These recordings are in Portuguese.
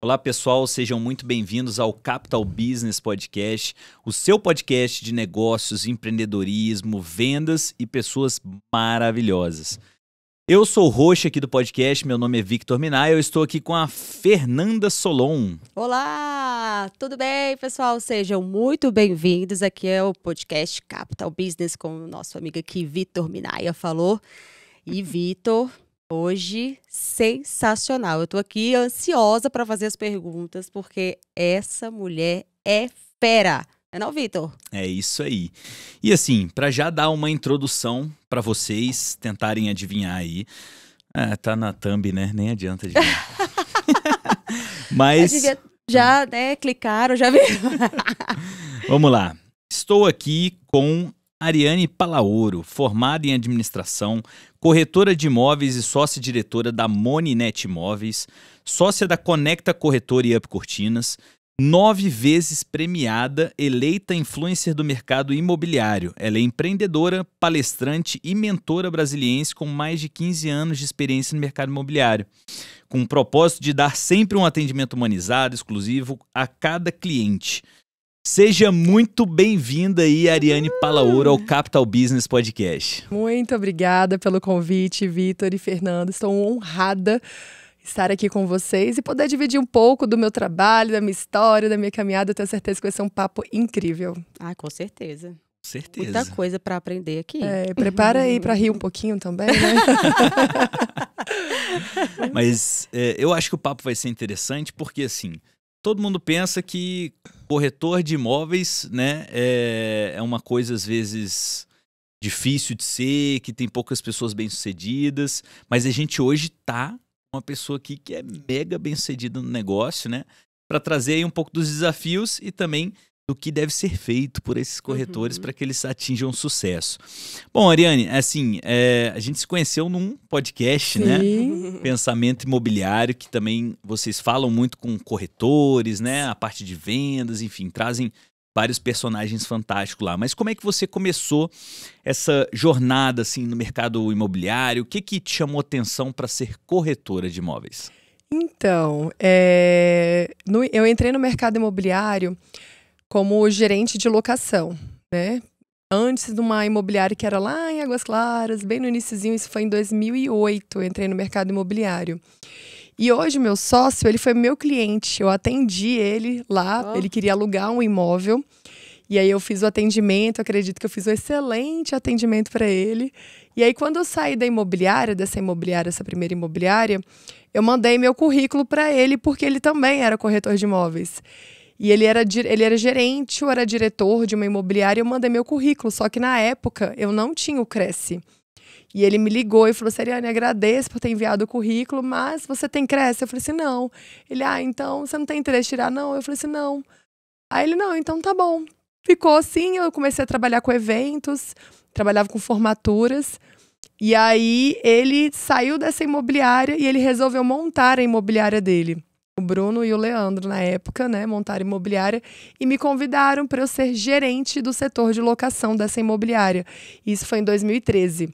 Olá, pessoal, sejam muito bem-vindos ao Capital Business Podcast, o seu podcast de negócios, empreendedorismo, vendas e pessoas maravilhosas. Eu sou o host aqui do podcast, meu nome é Victor Minay, eu estou aqui com a Fernanda Solon. Olá, tudo bem, pessoal? Sejam muito bem-vindos aqui ao é o podcast Capital Business com o nosso amigo aqui, Victor Minaya, falou. E Victor. Hoje, sensacional. Eu estou aqui ansiosa para fazer as perguntas, porque essa mulher é fera. É não, Vitor? É isso aí. E assim, para já dar uma introdução para vocês tentarem adivinhar aí. É, tá na thumb, né? Nem adianta adivinhar. Mas. Já, né, clicaram, já viram. Vamos lá. Estou aqui com Ariane Palaoro, formada em administração, corretora de imóveis e sócia diretora da Moninet Imóveis, sócia da Conecta Corretora e Up Cortinas, nove vezes premiada, eleita influencer do mercado imobiliário. Ela é empreendedora, palestrante e mentora brasiliense com mais de 15 anos de experiência no mercado imobiliário, com o propósito de dar sempre um atendimento humanizado, exclusivo a cada cliente. Seja muito bem-vinda aí, Ariane Palauro, ao Capital Business Podcast. Muito obrigada pelo convite, Vitor e Fernando. Estou honrada estar aqui com vocês e poder dividir um pouco do meu trabalho, da minha história, da minha caminhada. Eu tenho certeza que vai ser um papo incrível. Ah, com certeza. Certeza. Muita coisa para aprender aqui. É, prepara aí para rir um pouquinho também, né? Mas é, eu acho que o papo vai ser interessante porque, assim, todo mundo pensa que corretor de imóveis né, é, é uma coisa, às vezes, difícil de ser, que tem poucas pessoas bem-sucedidas, mas a gente hoje tá uma pessoa aqui que é mega bem-sucedida no negócio, né? Para trazer aí um pouco dos desafios e também do que deve ser feito por esses corretores uhum. para que eles atinjam sucesso. Bom, Ariane, assim, é, a gente se conheceu num podcast, né? Sim. né? Pensamento Imobiliário, que também vocês falam muito com corretores, né? A parte de vendas, enfim, trazem vários personagens fantásticos lá. Mas como é que você começou essa jornada, assim, no mercado imobiliário? O que que te chamou atenção para ser corretora de imóveis? Então, é, no, eu entrei no mercado imobiliário como gerente de locação, né? Antes de uma imobiliária que era lá em Águas Claras, bem no iníciozinho, isso foi em 2008, eu entrei no mercado imobiliário. E hoje meu sócio, ele foi meu cliente, eu atendi ele lá, oh. ele queria alugar um imóvel. E aí eu fiz o atendimento, acredito que eu fiz um excelente atendimento para ele. E aí quando eu saí da imobiliária, dessa imobiliária, essa primeira imobiliária, eu mandei meu currículo para ele porque ele também era corretor de imóveis. E ele era, ele era gerente ou era diretor de uma imobiliária. Eu mandei meu currículo, só que na época eu não tinha o Cresce. E ele me ligou e falou: Seriane, agradeço por ter enviado o currículo, mas você tem Cresce? Eu falei assim: não. Ele, ah, então você não tem interesse em tirar? Não. Eu falei assim: não. Aí ele, não, então tá bom. Ficou assim, eu comecei a trabalhar com eventos, trabalhava com formaturas. E aí ele saiu dessa imobiliária e ele resolveu montar a imobiliária dele o Bruno e o Leandro na época, né, montaram imobiliária e me convidaram para eu ser gerente do setor de locação dessa imobiliária. Isso foi em 2013.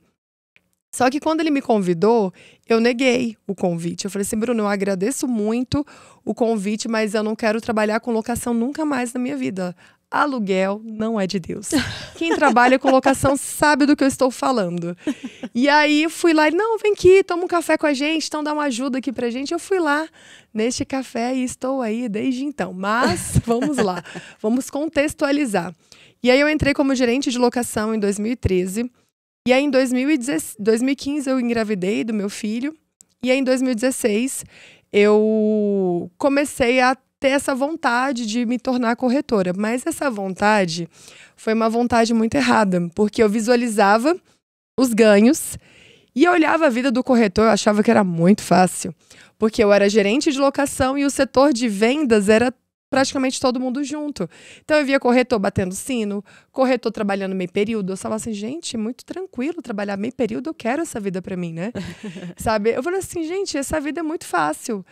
Só que quando ele me convidou, eu neguei o convite. Eu falei assim, Bruno, eu agradeço muito o convite, mas eu não quero trabalhar com locação nunca mais na minha vida aluguel não é de Deus. Quem trabalha com locação sabe do que eu estou falando. E aí fui lá, não, vem aqui, toma um café com a gente, então dá uma ajuda aqui pra gente. Eu fui lá neste café e estou aí desde então. Mas vamos lá, vamos contextualizar. E aí eu entrei como gerente de locação em 2013. E aí em 2015 eu engravidei do meu filho. E aí em 2016 eu comecei a ter essa vontade de me tornar corretora. Mas essa vontade foi uma vontade muito errada, porque eu visualizava os ganhos e eu olhava a vida do corretor, eu achava que era muito fácil, porque eu era gerente de locação e o setor de vendas era praticamente todo mundo junto. Então eu via corretor batendo sino, corretor trabalhando meio período. Eu falava assim, gente, é muito tranquilo trabalhar meio período, eu quero essa vida para mim, né? Sabe? Eu falei assim, gente, essa vida é muito fácil.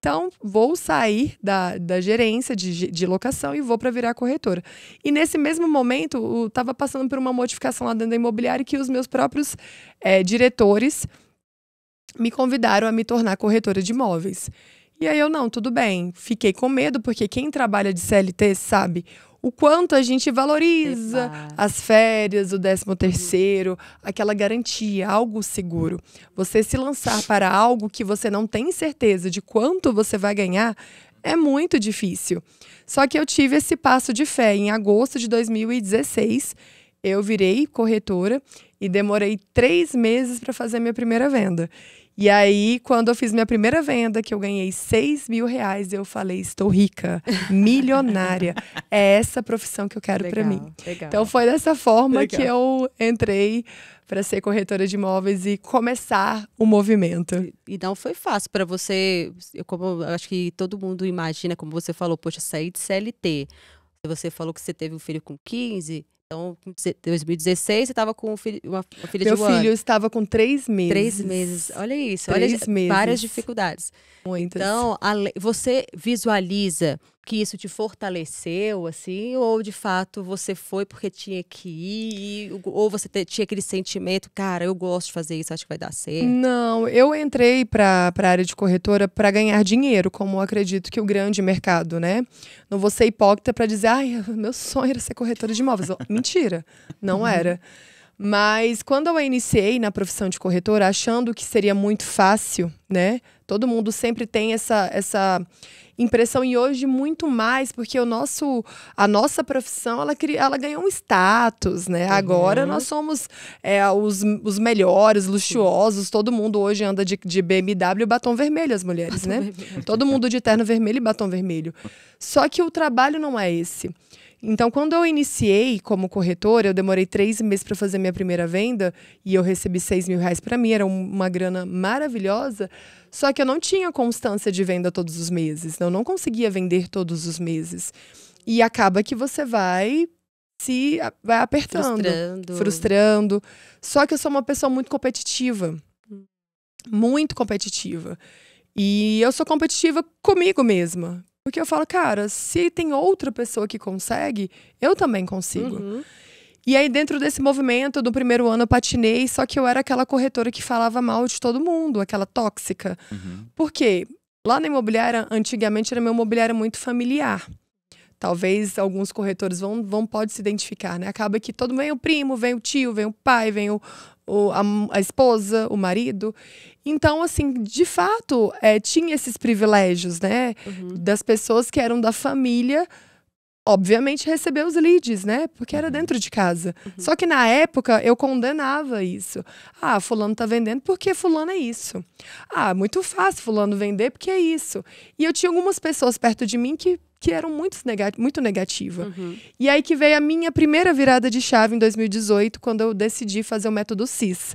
Então, vou sair da, da gerência de, de locação e vou para virar corretora. E nesse mesmo momento, estava passando por uma modificação lá dentro da imobiliária que os meus próprios é, diretores me convidaram a me tornar corretora de imóveis. E aí eu, não, tudo bem. Fiquei com medo, porque quem trabalha de CLT sabe o quanto a gente valoriza Epa. as férias, o décimo terceiro, aquela garantia, algo seguro. Você se lançar para algo que você não tem certeza de quanto você vai ganhar é muito difícil. Só que eu tive esse passo de fé em agosto de 2016. Eu virei corretora e demorei três meses para fazer minha primeira venda. E aí, quando eu fiz minha primeira venda, que eu ganhei 6 mil reais, eu falei: estou rica, milionária. é essa profissão que eu quero para mim. Legal. Então, foi dessa forma legal. que eu entrei para ser corretora de imóveis e começar o movimento. E, e não foi fácil para você, eu, como eu acho que todo mundo imagina, como você falou, poxa, saí de CLT. Você falou que você teve um filho com 15, então, em 2016, você estava com uma filha Meu de Meu filho ano. estava com três meses. Três meses. Olha isso. Três olha meses. várias dificuldades. Muitas. Então, você visualiza que isso te fortaleceu, assim, ou de fato você foi porque tinha que ir, ou você tinha aquele sentimento, cara, eu gosto de fazer isso, acho que vai dar certo? Não, eu entrei para a área de corretora para ganhar dinheiro, como acredito que o grande mercado, né? Não vou ser hipócrita para dizer, ai, meu sonho era ser corretora de imóveis. Mentira, não uhum. era. Mas quando eu iniciei na profissão de corretora, achando que seria muito fácil, né? Todo mundo sempre tem essa, essa impressão e hoje muito mais, porque o nosso, a nossa profissão ela, ela ganhou um status, né? Uhum. Agora nós somos é, os, os melhores, luxuosos. Todo mundo hoje anda de, de BMW e batom vermelho, as mulheres, batom né? Vermelho. Todo mundo de terno vermelho e batom vermelho. Só que o trabalho não é esse. Então, quando eu iniciei como corretora, eu demorei três meses para fazer minha primeira venda e eu recebi seis mil reais para mim, era uma grana maravilhosa. Só que eu não tinha constância de venda todos os meses, eu não conseguia vender todos os meses. E acaba que você vai se vai apertando, frustrando. frustrando. Só que eu sou uma pessoa muito competitiva. Hum. Muito competitiva. E eu sou competitiva comigo mesma. Porque eu falo, cara, se tem outra pessoa que consegue, eu também consigo. Uhum. E aí, dentro desse movimento, do primeiro ano eu patinei, só que eu era aquela corretora que falava mal de todo mundo, aquela tóxica. Uhum. Por quê? Lá na imobiliária, antigamente, era meu imobiliária muito familiar. Talvez alguns corretores vão, vão pode se identificar, né? Acaba que todo mundo vem o primo, vem o tio, vem o pai, vem o, o, a, a, esposa, o marido. Então, assim, de fato, é, tinha esses privilégios, né? Uhum. Das pessoas que eram da família, obviamente, receber os leads, né? Porque era uhum. dentro de casa. Uhum. Só que na época eu condenava isso. Ah, fulano tá vendendo porque fulano é isso. Ah, muito fácil fulano vender porque é isso. E eu tinha algumas pessoas perto de mim que que eram muito, nega muito negativa. Uhum. E aí que veio a minha primeira virada de chave em 2018, quando eu decidi fazer o método CIS.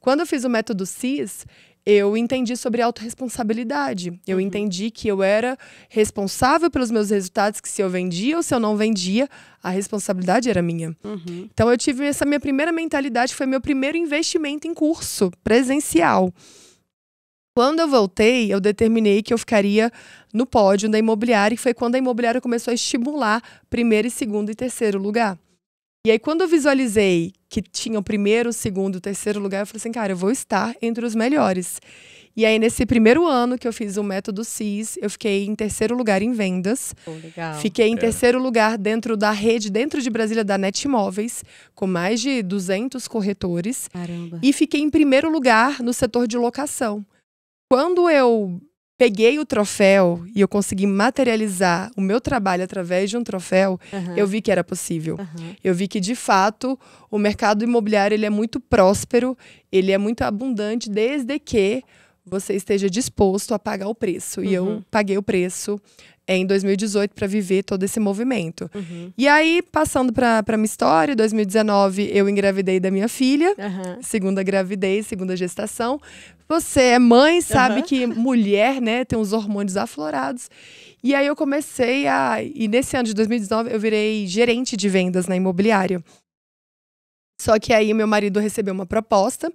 Quando eu fiz o método CIS, eu entendi sobre autorresponsabilidade. Eu uhum. entendi que eu era responsável pelos meus resultados, que se eu vendia ou se eu não vendia, a responsabilidade era minha. Uhum. Então eu tive essa minha primeira mentalidade, foi meu primeiro investimento em curso presencial. Quando eu voltei, eu determinei que eu ficaria no pódio da imobiliária, e foi quando a imobiliária começou a estimular primeiro, segundo e terceiro lugar. E aí, quando eu visualizei que tinha o primeiro, o segundo, o terceiro lugar, eu falei assim, cara, eu vou estar entre os melhores. E aí, nesse primeiro ano que eu fiz o método CIS, eu fiquei em terceiro lugar em vendas. Oh, legal. Fiquei em é. terceiro lugar dentro da rede, dentro de Brasília, da Net Imóveis, com mais de 200 corretores. Caramba. E fiquei em primeiro lugar no setor de locação quando eu peguei o troféu e eu consegui materializar o meu trabalho através de um troféu, uhum. eu vi que era possível. Uhum. Eu vi que de fato o mercado imobiliário ele é muito próspero, ele é muito abundante desde que você esteja disposto a pagar o preço. Uhum. E eu uhum. paguei o preço, em 2018 para viver todo esse movimento. Uhum. E aí, passando para minha história, em 2019 eu engravidei da minha filha, uhum. segunda gravidez, segunda gestação. Você é mãe, sabe uhum. que mulher, né, tem os hormônios aflorados. E aí eu comecei a. E nesse ano de 2019 eu virei gerente de vendas na imobiliária. Só que aí meu marido recebeu uma proposta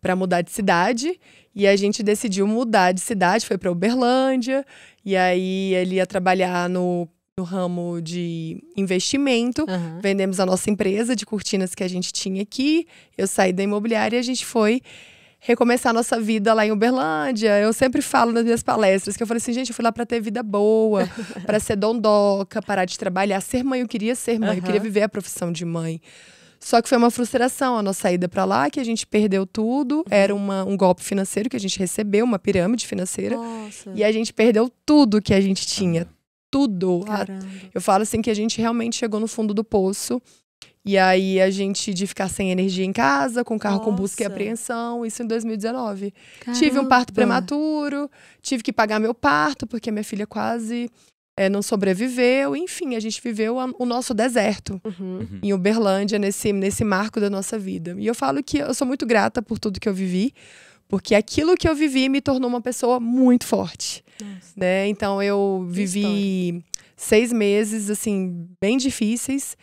para mudar de cidade. E a gente decidiu mudar de cidade, foi para Uberlândia. E aí ele ia trabalhar no, no ramo de investimento. Uhum. Vendemos a nossa empresa de cortinas que a gente tinha aqui. Eu saí da imobiliária e a gente foi recomeçar a nossa vida lá em Uberlândia. Eu sempre falo nas minhas palestras que eu falei assim, gente, eu fui lá para ter vida boa, para ser dondoca, parar de trabalhar, ser mãe. Eu queria ser mãe, uhum. eu queria viver a profissão de mãe. Só que foi uma frustração a nossa saída para lá, que a gente perdeu tudo. Uhum. Era uma, um golpe financeiro que a gente recebeu, uma pirâmide financeira. Nossa. E a gente perdeu tudo que a gente tinha. Tudo. Caramba. Eu falo assim que a gente realmente chegou no fundo do poço. E aí a gente de ficar sem energia em casa, com carro Nossa. com busca e apreensão, isso em 2019. Caramba. Tive um parto prematuro, tive que pagar meu parto porque minha filha quase é, não sobreviveu, enfim, a gente viveu a, o nosso deserto uhum. uhum. em Uberlândia, nesse, nesse marco da nossa vida. E eu falo que eu sou muito grata por tudo que eu vivi, porque aquilo que eu vivi me tornou uma pessoa muito forte. Né? Então eu vivi seis meses, assim, bem difíceis.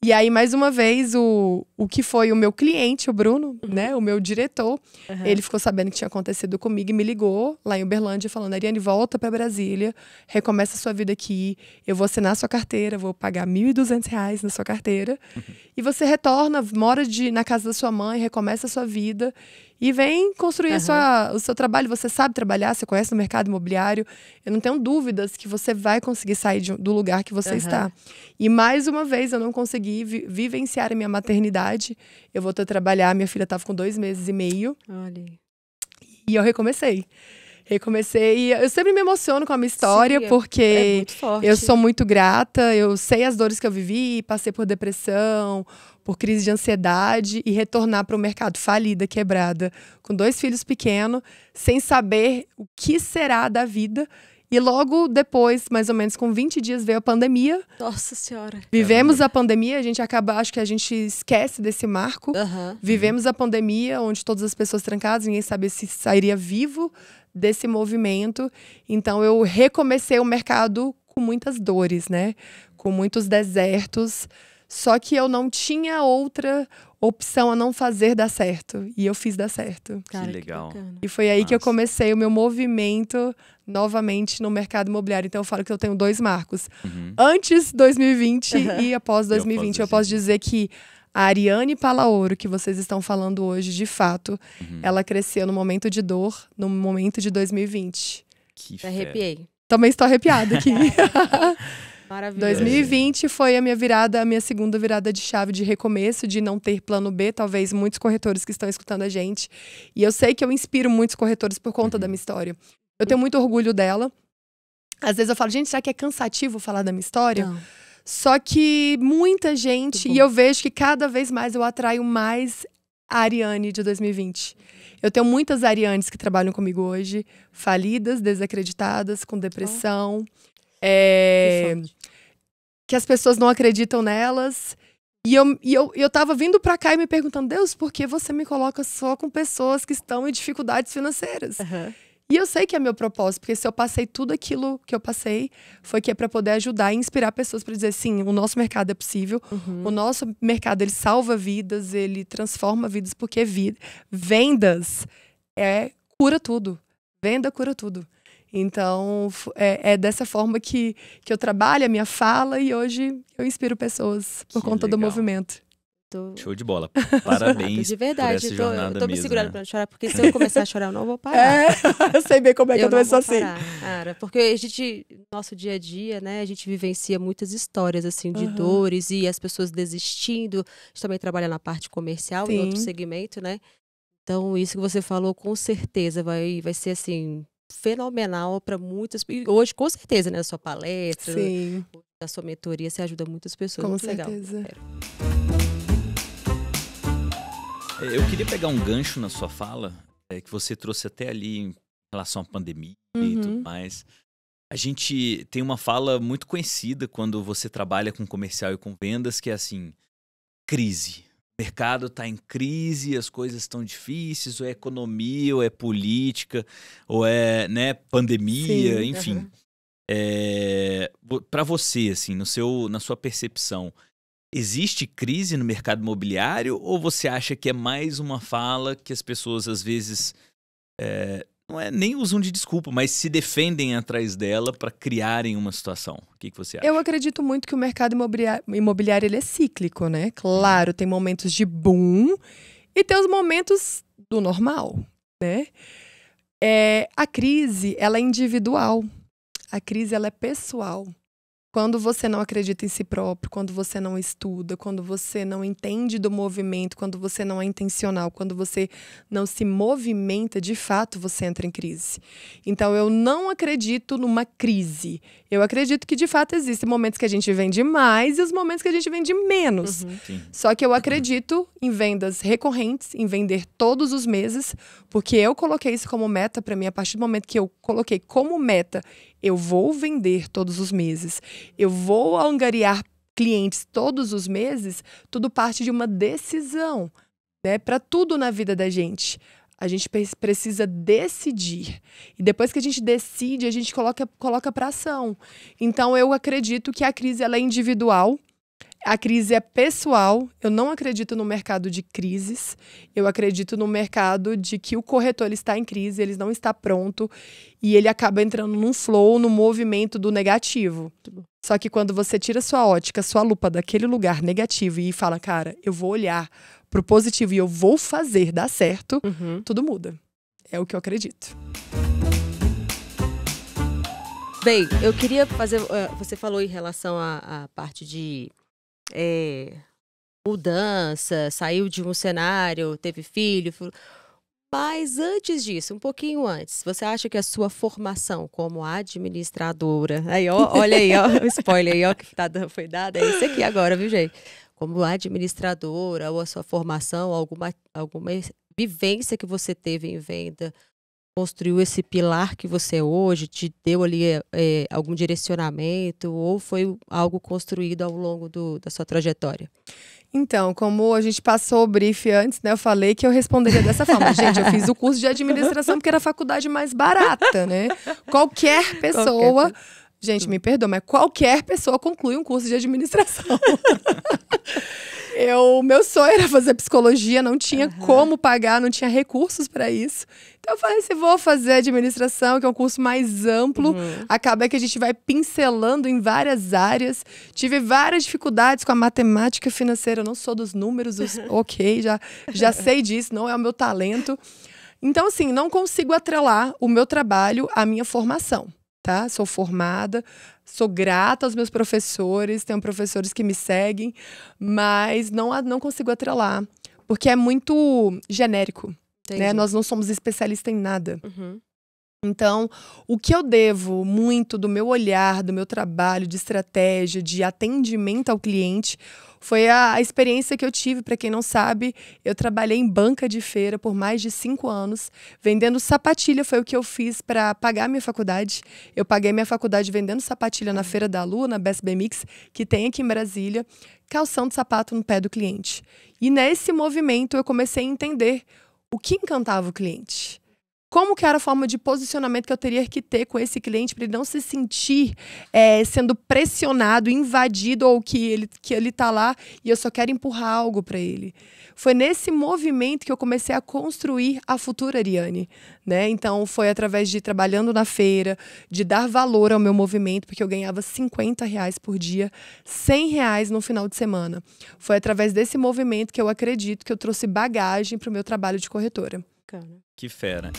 E aí, mais uma vez, o, o que foi o meu cliente, o Bruno, uhum. né? O meu diretor, uhum. ele ficou sabendo que tinha acontecido comigo e me ligou lá em Uberlândia, falando: Ariane, volta para Brasília, recomeça a sua vida aqui, eu vou assinar a sua carteira, vou pagar R$ 1.200 na sua carteira. Uhum. E você retorna, mora de, na casa da sua mãe, recomeça a sua vida. E vem construir uhum. sua, o seu trabalho. Você sabe trabalhar, você conhece o mercado imobiliário. Eu não tenho dúvidas que você vai conseguir sair de, do lugar que você uhum. está. E mais uma vez, eu não consegui vi, vivenciar a minha maternidade. Eu voltei a trabalhar, minha filha estava com dois meses e meio. Olha. E eu recomecei. Eu comecei. Eu sempre me emociono com a minha história, Sim, é porque é eu sou muito grata. Eu sei as dores que eu vivi, passei por depressão, por crise de ansiedade e retornar para o mercado falida, quebrada, com dois filhos pequenos, sem saber o que será da vida. E logo depois, mais ou menos com 20 dias, veio a pandemia. Nossa Senhora. Vivemos a pandemia, a gente acaba, acho que a gente esquece desse marco. Uhum. Vivemos a pandemia, onde todas as pessoas trancadas, ninguém sabia se sairia vivo desse movimento. Então eu recomecei o mercado com muitas dores, né? Com muitos desertos. Só que eu não tinha outra opção a não fazer dar certo. E eu fiz dar certo. Cara, que legal. Que e foi aí Nossa. que eu comecei o meu movimento novamente no mercado imobiliário. Então eu falo que eu tenho dois marcos. Uhum. Antes 2020 uhum. e após 2020. Eu posso, eu posso dizer que a Ariane Palaoro, que vocês estão falando hoje, de fato, uhum. ela cresceu no momento de dor, no momento de 2020. Que fera. Arrepiei. Também estou arrepiada aqui. Maravilhoso. 2020 foi a minha virada, a minha segunda virada de chave de recomeço, de não ter plano B, talvez muitos corretores que estão escutando a gente. E eu sei que eu inspiro muitos corretores por conta uhum. da minha história. Eu tenho muito orgulho dela. Às vezes eu falo, gente, será que é cansativo falar da minha história? Não só que muita gente, e eu vejo que cada vez mais eu atraio mais a Ariane de 2020. Eu tenho muitas Arianes que trabalham comigo hoje, falidas, desacreditadas, com depressão. Oh. É, que, que as pessoas não acreditam nelas. E eu, e eu, eu tava vindo para cá e me perguntando, Deus, por que você me coloca só com pessoas que estão em dificuldades financeiras? Uhum. E eu sei que é meu propósito, porque se eu passei tudo aquilo que eu passei, foi que é para poder ajudar e inspirar pessoas para dizer sim, o nosso mercado é possível, uhum. o nosso mercado ele salva vidas, ele transforma vidas, porque vida, vendas é cura tudo. Venda cura tudo. Então, é, é, dessa forma que, que eu trabalho a minha fala e hoje eu inspiro pessoas por que conta legal. do movimento. Tô... Show de bola. Parabéns. de verdade, por essa jornada eu tô me mesmo, segurando né? pra não chorar, porque se eu começar a chorar, eu não vou parar. É, eu sei bem como é que eu, eu tô não assim. cara, porque a gente, nosso dia a dia, né, a gente vivencia muitas histórias, assim, de uhum. dores e as pessoas desistindo. A gente também trabalha na parte comercial, e em outro segmento, né? Então, isso que você falou, com certeza, vai, vai ser assim. Fenomenal para muitas. E hoje, com certeza, né? A sua palestra, Sim. a sua mentoria, você ajuda muitas pessoas. Com Muito certeza. Legal, é, eu queria pegar um gancho na sua fala, é, que você trouxe até ali em relação à pandemia uhum. e tudo uhum. mais. A gente tem uma fala muito conhecida quando você trabalha com comercial e com vendas, que é assim: crise. O mercado está em crise, as coisas estão difíceis, ou é economia, ou é política, ou é né, pandemia, Sim, enfim. Uhum. É, para você, assim, no seu, na sua percepção, Existe crise no mercado imobiliário ou você acha que é mais uma fala que as pessoas às vezes é, não é nem usam de desculpa, mas se defendem atrás dela para criarem uma situação? O que, que você acha? Eu acredito muito que o mercado imobiliário, imobiliário ele é cíclico, né? Claro, tem momentos de boom e tem os momentos do normal, né? É, a crise ela é individual, a crise ela é pessoal. Quando você não acredita em si próprio, quando você não estuda, quando você não entende do movimento, quando você não é intencional, quando você não se movimenta, de fato você entra em crise. Então eu não acredito numa crise. Eu acredito que de fato existem momentos que a gente vende mais e os momentos que a gente vende menos. Uhum. Só que eu acredito em vendas recorrentes, em vender todos os meses, porque eu coloquei isso como meta para mim a partir do momento que eu coloquei como meta eu vou vender todos os meses. Eu vou angariar clientes todos os meses. Tudo parte de uma decisão, né? Para tudo na vida da gente. A gente precisa decidir. E depois que a gente decide, a gente coloca, coloca para ação. Então, eu acredito que a crise ela é individual. A crise é pessoal. Eu não acredito no mercado de crises. Eu acredito no mercado de que o corretor ele está em crise, ele não está pronto e ele acaba entrando num flow, no movimento do negativo. Só que quando você tira sua ótica, sua lupa daquele lugar negativo e fala, cara, eu vou olhar pro positivo e eu vou fazer dar certo, uhum. tudo muda. É o que eu acredito. Bem, eu queria fazer. Eh, você falou em relação à, à parte de é, mudança, saiu de um cenário, teve filho. Mas antes disso, um pouquinho antes, você acha que a sua formação como administradora. Aí, ó, olha aí, ó, o spoiler aí, ó, que tá, foi dado. É isso aqui agora, viu, gente? Como administradora, ou a sua formação, alguma, alguma vivência que você teve em venda, construiu esse pilar que você é hoje? Te deu ali é, algum direcionamento? Ou foi algo construído ao longo do, da sua trajetória? Então, como a gente passou o brief antes, né? Eu falei que eu responderia dessa forma. gente, eu fiz o curso de administração porque era a faculdade mais barata, né? Qualquer pessoa. Qualquer... Gente, me perdoa, mas qualquer pessoa conclui um curso de administração. eu, meu sonho era fazer psicologia, não tinha uhum. como pagar, não tinha recursos para isso. Então eu falei assim, vou fazer administração, que é um curso mais amplo. Uhum. Acaba que a gente vai pincelando em várias áreas. Tive várias dificuldades com a matemática financeira, eu não sou dos números, ok, já, já sei disso, não é o meu talento. Então, assim, não consigo atrelar o meu trabalho à minha formação, tá? Sou formada, sou grata aos meus professores, tenho professores que me seguem, mas não, não consigo atrelar, porque é muito genérico. Né? Nós não somos especialistas em nada. Uhum. Então, o que eu devo muito do meu olhar, do meu trabalho, de estratégia, de atendimento ao cliente, foi a, a experiência que eu tive, para quem não sabe, eu trabalhei em banca de feira por mais de cinco anos, vendendo sapatilha, foi o que eu fiz para pagar minha faculdade. Eu paguei minha faculdade vendendo sapatilha na uhum. Feira da Lua, na Best Bemix, que tem aqui em Brasília, calção de sapato no pé do cliente. E nesse movimento eu comecei a entender o que encantava o cliente como que era a forma de posicionamento que eu teria que ter com esse cliente para ele não se sentir é, sendo pressionado, invadido ou que ele que ele tá lá e eu só quero empurrar algo para ele. Foi nesse movimento que eu comecei a construir a futura Ariane, né? Então foi através de trabalhando na feira, de dar valor ao meu movimento porque eu ganhava 50 reais por dia, 100 reais no final de semana. Foi através desse movimento que eu acredito que eu trouxe bagagem para o meu trabalho de corretora. Cara. Que fera.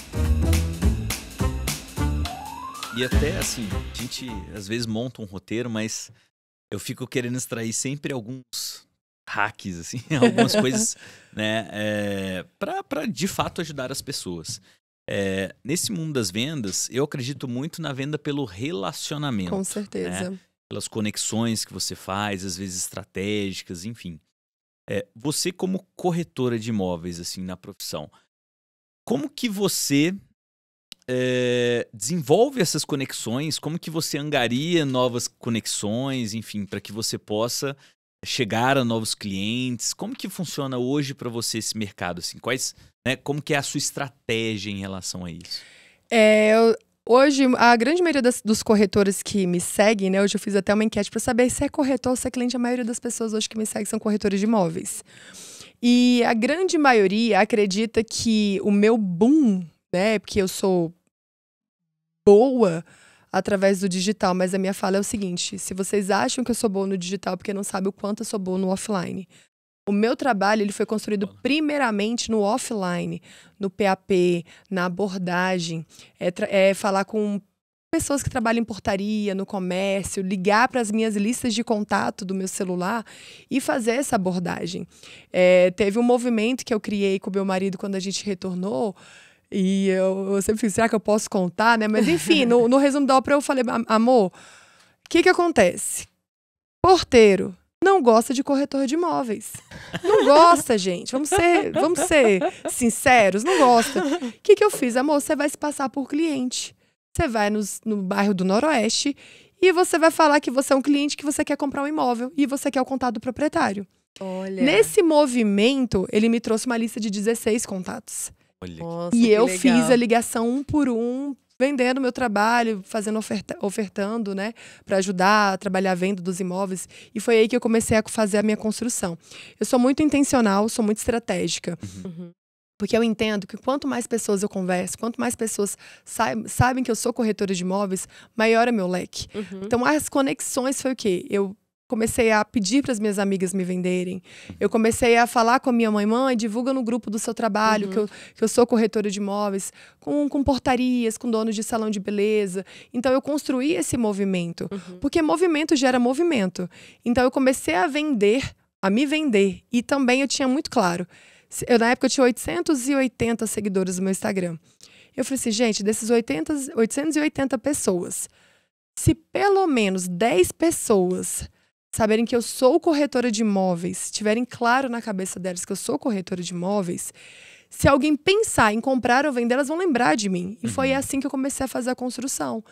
E até assim, a gente às vezes monta um roteiro, mas eu fico querendo extrair sempre alguns hacks, assim, algumas coisas, né, é, para de fato ajudar as pessoas. É, nesse mundo das vendas, eu acredito muito na venda pelo relacionamento. Com né, certeza. Né? Pelas conexões que você faz, às vezes estratégicas, enfim. É, você como corretora de imóveis, assim, na profissão, como que você é, desenvolve essas conexões? Como que você angaria novas conexões, enfim, para que você possa chegar a novos clientes? Como que funciona hoje para você esse mercado? Assim, quais, né, como que é a sua estratégia em relação a isso? É, eu, hoje, a grande maioria das, dos corretores que me seguem, né? Hoje eu fiz até uma enquete para saber se é corretor ou se é cliente. A maioria das pessoas hoje que me seguem são corretores de imóveis. E a grande maioria acredita que o meu boom, né, porque eu sou boa através do digital, mas a minha fala é o seguinte: se vocês acham que eu sou boa no digital é porque não sabem o quanto eu sou boa no offline. O meu trabalho ele foi construído primeiramente no offline, no PAP, na abordagem, é, é falar com pessoas que trabalham em portaria, no comércio, ligar para as minhas listas de contato do meu celular e fazer essa abordagem. É, teve um movimento que eu criei com meu marido quando a gente retornou. E eu, eu sempre fiz, será que eu posso contar, né? Mas enfim, no, no resumo da obra eu falei, amor, o que que acontece? Porteiro não gosta de corretor de imóveis. Não gosta, gente. Vamos ser, vamos ser sinceros, não gosta. O que que eu fiz? Amor, você vai se passar por cliente. Você vai nos, no bairro do Noroeste e você vai falar que você é um cliente que você quer comprar um imóvel e você quer o contato do proprietário. Olha. Nesse movimento, ele me trouxe uma lista de 16 contatos. Olha Nossa, e eu legal. fiz a ligação um por um, vendendo meu trabalho, fazendo oferta, ofertando, né, para ajudar a trabalhar a venda dos imóveis. E foi aí que eu comecei a fazer a minha construção. Eu sou muito intencional, sou muito estratégica. Uhum. uhum. Porque eu entendo que quanto mais pessoas eu converso, quanto mais pessoas saib sabem que eu sou corretora de imóveis, maior é meu leque. Uhum. Então, as conexões foi o quê? Eu comecei a pedir para as minhas amigas me venderem. Uhum. Eu comecei a falar com a minha mãe, mãe, divulga no grupo do seu trabalho uhum. que, eu, uhum. que eu sou corretora de imóveis, com, com portarias, com donos de salão de beleza. Então eu construí esse movimento, uhum. porque movimento gera movimento. Então eu comecei a vender, a me vender. E também eu tinha muito claro, eu, na época eu tinha 880 seguidores no meu Instagram. Eu falei assim, gente, desses 80, 880 pessoas, se pelo menos 10 pessoas saberem que eu sou corretora de imóveis, tiverem claro na cabeça delas que eu sou corretora de imóveis, se alguém pensar em comprar ou vender, elas vão lembrar de mim. E uhum. foi assim que eu comecei a fazer a construção.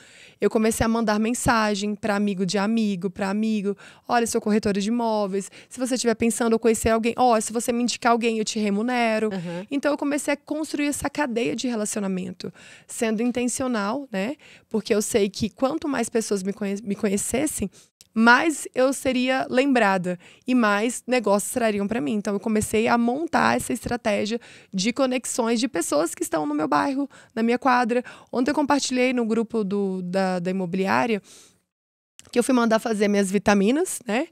Eu comecei a mandar mensagem para amigo de amigo, para amigo. Olha, sou corretora de imóveis. Se você estiver pensando ou conhecer alguém, ó, oh, se você me indicar alguém, eu te remunero. Uhum. Então eu comecei a construir essa cadeia de relacionamento, sendo intencional, né? Porque eu sei que quanto mais pessoas me, conhe me conhecessem, mais eu seria lembrada e mais negócios trariam para mim. Então eu comecei a montar essa estratégia de conexões de pessoas que estão no meu bairro, na minha quadra. Ontem eu compartilhei no grupo do, da, da imobiliária que eu fui mandar fazer minhas vitaminas, né?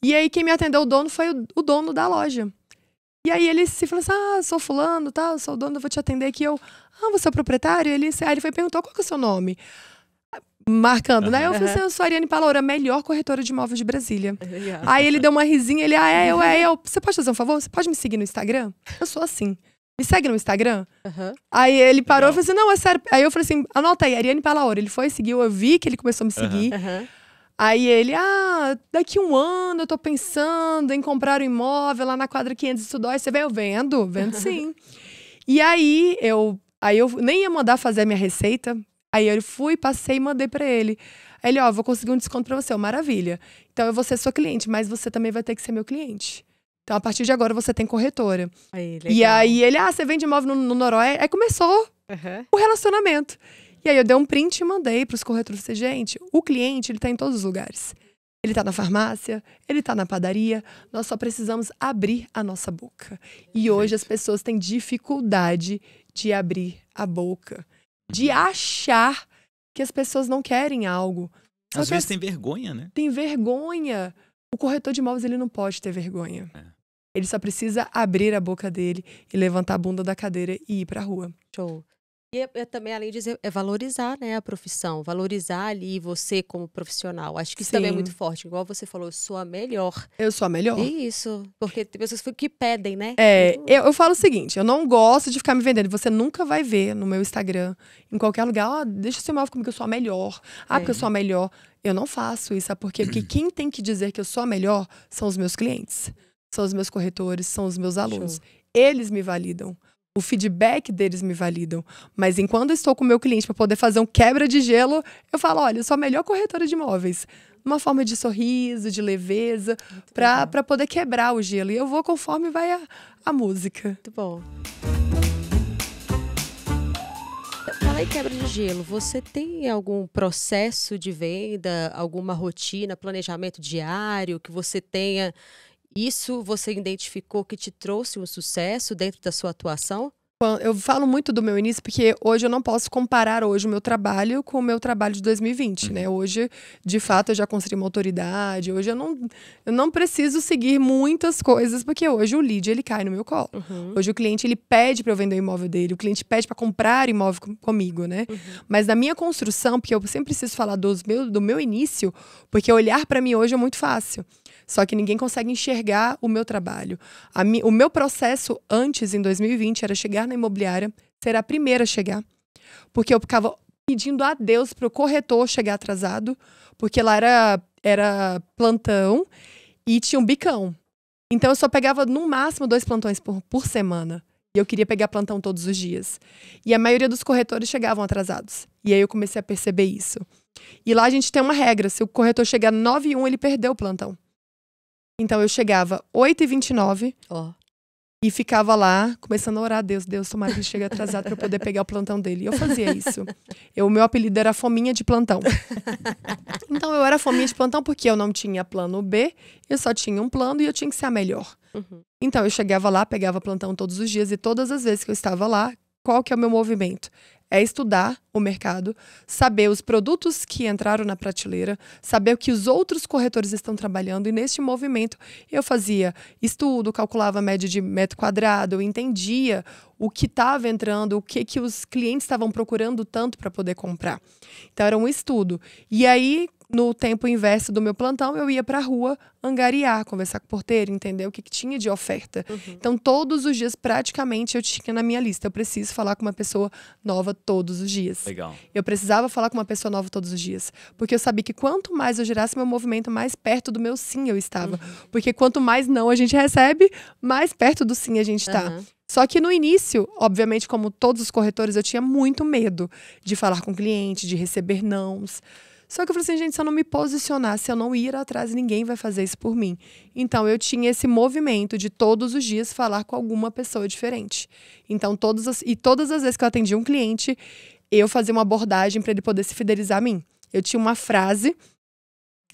E aí quem me atendeu o dono foi o, o dono da loja. E aí ele se falou assim: Ah, sou fulano, tá, sou o dono, vou te atender aqui. Eu, ah, você é o proprietário? Ele, aí ele foi perguntou qual que é o seu nome marcando, né? Eu falei assim, eu sou a Ariane Palaura, melhor corretora de imóveis de Brasília. Aí ele deu uma risinha, ele, ah, é eu, é eu. Você pode fazer um favor? Você pode me seguir no Instagram? Eu sou assim. Me segue no Instagram? Uhum. Aí ele parou e falou assim: não, é sério. Aí eu falei assim: anota aí, Ariane Palaura. Ele foi, seguiu, eu vi que ele começou a me seguir. Uhum. Aí ele, ah, daqui um ano eu tô pensando em comprar um imóvel lá na quadra 500 Sudói. Você veio, eu vendo, vendo sim. e aí eu, aí eu nem ia mandar fazer a minha receita, Aí eu fui, passei e mandei para ele. Aí ele, ó, vou conseguir um desconto para você, maravilha. Então eu vou ser sua cliente, mas você também vai ter que ser meu cliente. Então, a partir de agora, você tem corretora. Aí, e aí ele, ah, você vende imóvel no, no Noroeste? Aí começou uhum. o relacionamento. E aí eu dei um print e mandei para os corretores. Falei, gente, o cliente, ele tá em todos os lugares. Ele está na farmácia, ele está na padaria. Nós só precisamos abrir a nossa boca. E hoje as pessoas têm dificuldade de abrir a boca de uhum. achar que as pessoas não querem algo. Só Às vezes as... tem vergonha, né? Tem vergonha. O corretor de imóveis ele não pode ter vergonha. É. Ele só precisa abrir a boca dele e levantar a bunda da cadeira e ir pra rua. Show. E é, é também, além de dizer, é valorizar né, a profissão, valorizar ali você como profissional. Acho que isso Sim. também é muito forte. Igual você falou, eu sou a melhor. Eu sou a melhor. E é isso, porque tem pessoas que pedem, né? É, uhum. eu, eu falo o seguinte, eu não gosto de ficar me vendendo. Você nunca vai ver no meu Instagram, em qualquer lugar, ah, deixa seu móvel comigo que eu sou a melhor. Ah, é. porque eu é. sou a melhor. Eu não faço isso, sabe é Porque quem tem que dizer que eu sou a melhor são os meus clientes, são os meus corretores, são os meus alunos. Show. Eles me validam o feedback deles me validam. Mas enquanto estou com o meu cliente para poder fazer um quebra de gelo, eu falo: olha, eu sou a melhor corretora de imóveis. Uma forma de sorriso, de leveza, para poder quebrar o gelo. E eu vou conforme vai a, a música. Muito bom. Falei quebra de gelo, você tem algum processo de venda, alguma rotina, planejamento diário que você tenha isso você identificou que te trouxe um sucesso dentro da sua atuação? Eu falo muito do meu início porque hoje eu não posso comparar hoje o meu trabalho com o meu trabalho de 2020, né? Uhum. Hoje, de fato, eu já construí uma autoridade, hoje eu não, eu não preciso seguir muitas coisas porque hoje o lead, ele cai no meu colo. Uhum. Hoje o cliente, ele pede para eu vender o imóvel dele, o cliente pede para comprar imóvel com, comigo, né? Uhum. Mas na minha construção, porque eu sempre preciso falar dos meu, do meu início, porque olhar para mim hoje é muito fácil. Só que ninguém consegue enxergar o meu trabalho. Mi, o meu processo antes, em 2020, era chegar na imobiliária, ser a primeira a chegar. Porque eu ficava pedindo a Deus para o corretor chegar atrasado, porque lá era, era plantão e tinha um bicão. Então eu só pegava no máximo dois plantões por, por semana. E eu queria pegar plantão todos os dias. E a maioria dos corretores chegavam atrasados. E aí eu comecei a perceber isso. E lá a gente tem uma regra: se o corretor chegar 9 e 1, ele perdeu o plantão. Então eu chegava 8h29 oh. e ficava lá, começando a orar, Deus, Deus, tomara que chegue atrasado para eu poder pegar o plantão dele. E eu fazia isso. O meu apelido era Fominha de Plantão. Então eu era Fominha de Plantão porque eu não tinha plano B, eu só tinha um plano e eu tinha que ser a melhor. Uhum. Então eu chegava lá, pegava plantão todos os dias e todas as vezes que eu estava lá, qual que é o meu movimento? é estudar o mercado, saber os produtos que entraram na prateleira, saber o que os outros corretores estão trabalhando. E neste movimento eu fazia estudo, calculava a média de metro quadrado, entendia o que estava entrando, o que, que os clientes estavam procurando tanto para poder comprar. Então era um estudo. E aí, no tempo inverso do meu plantão, eu ia para a rua angariar, conversar com o porteiro, entender o que, que tinha de oferta. Uhum. Então, todos os dias, praticamente, eu tinha na minha lista. Eu preciso falar com uma pessoa nova todos os dias. Legal. Eu precisava falar com uma pessoa nova todos os dias. Porque eu sabia que quanto mais eu girasse meu movimento, mais perto do meu sim eu estava. Uhum. Porque quanto mais não a gente recebe, mais perto do sim a gente está. Uhum. Só que no início, obviamente, como todos os corretores, eu tinha muito medo de falar com o cliente, de receber nãos. Só que eu falei assim, gente, se eu não me posicionar, se eu não ir atrás, ninguém vai fazer isso por mim. Então eu tinha esse movimento de todos os dias falar com alguma pessoa diferente. Então todas as, e todas as vezes que eu atendia um cliente, eu fazia uma abordagem para ele poder se fidelizar a mim. Eu tinha uma frase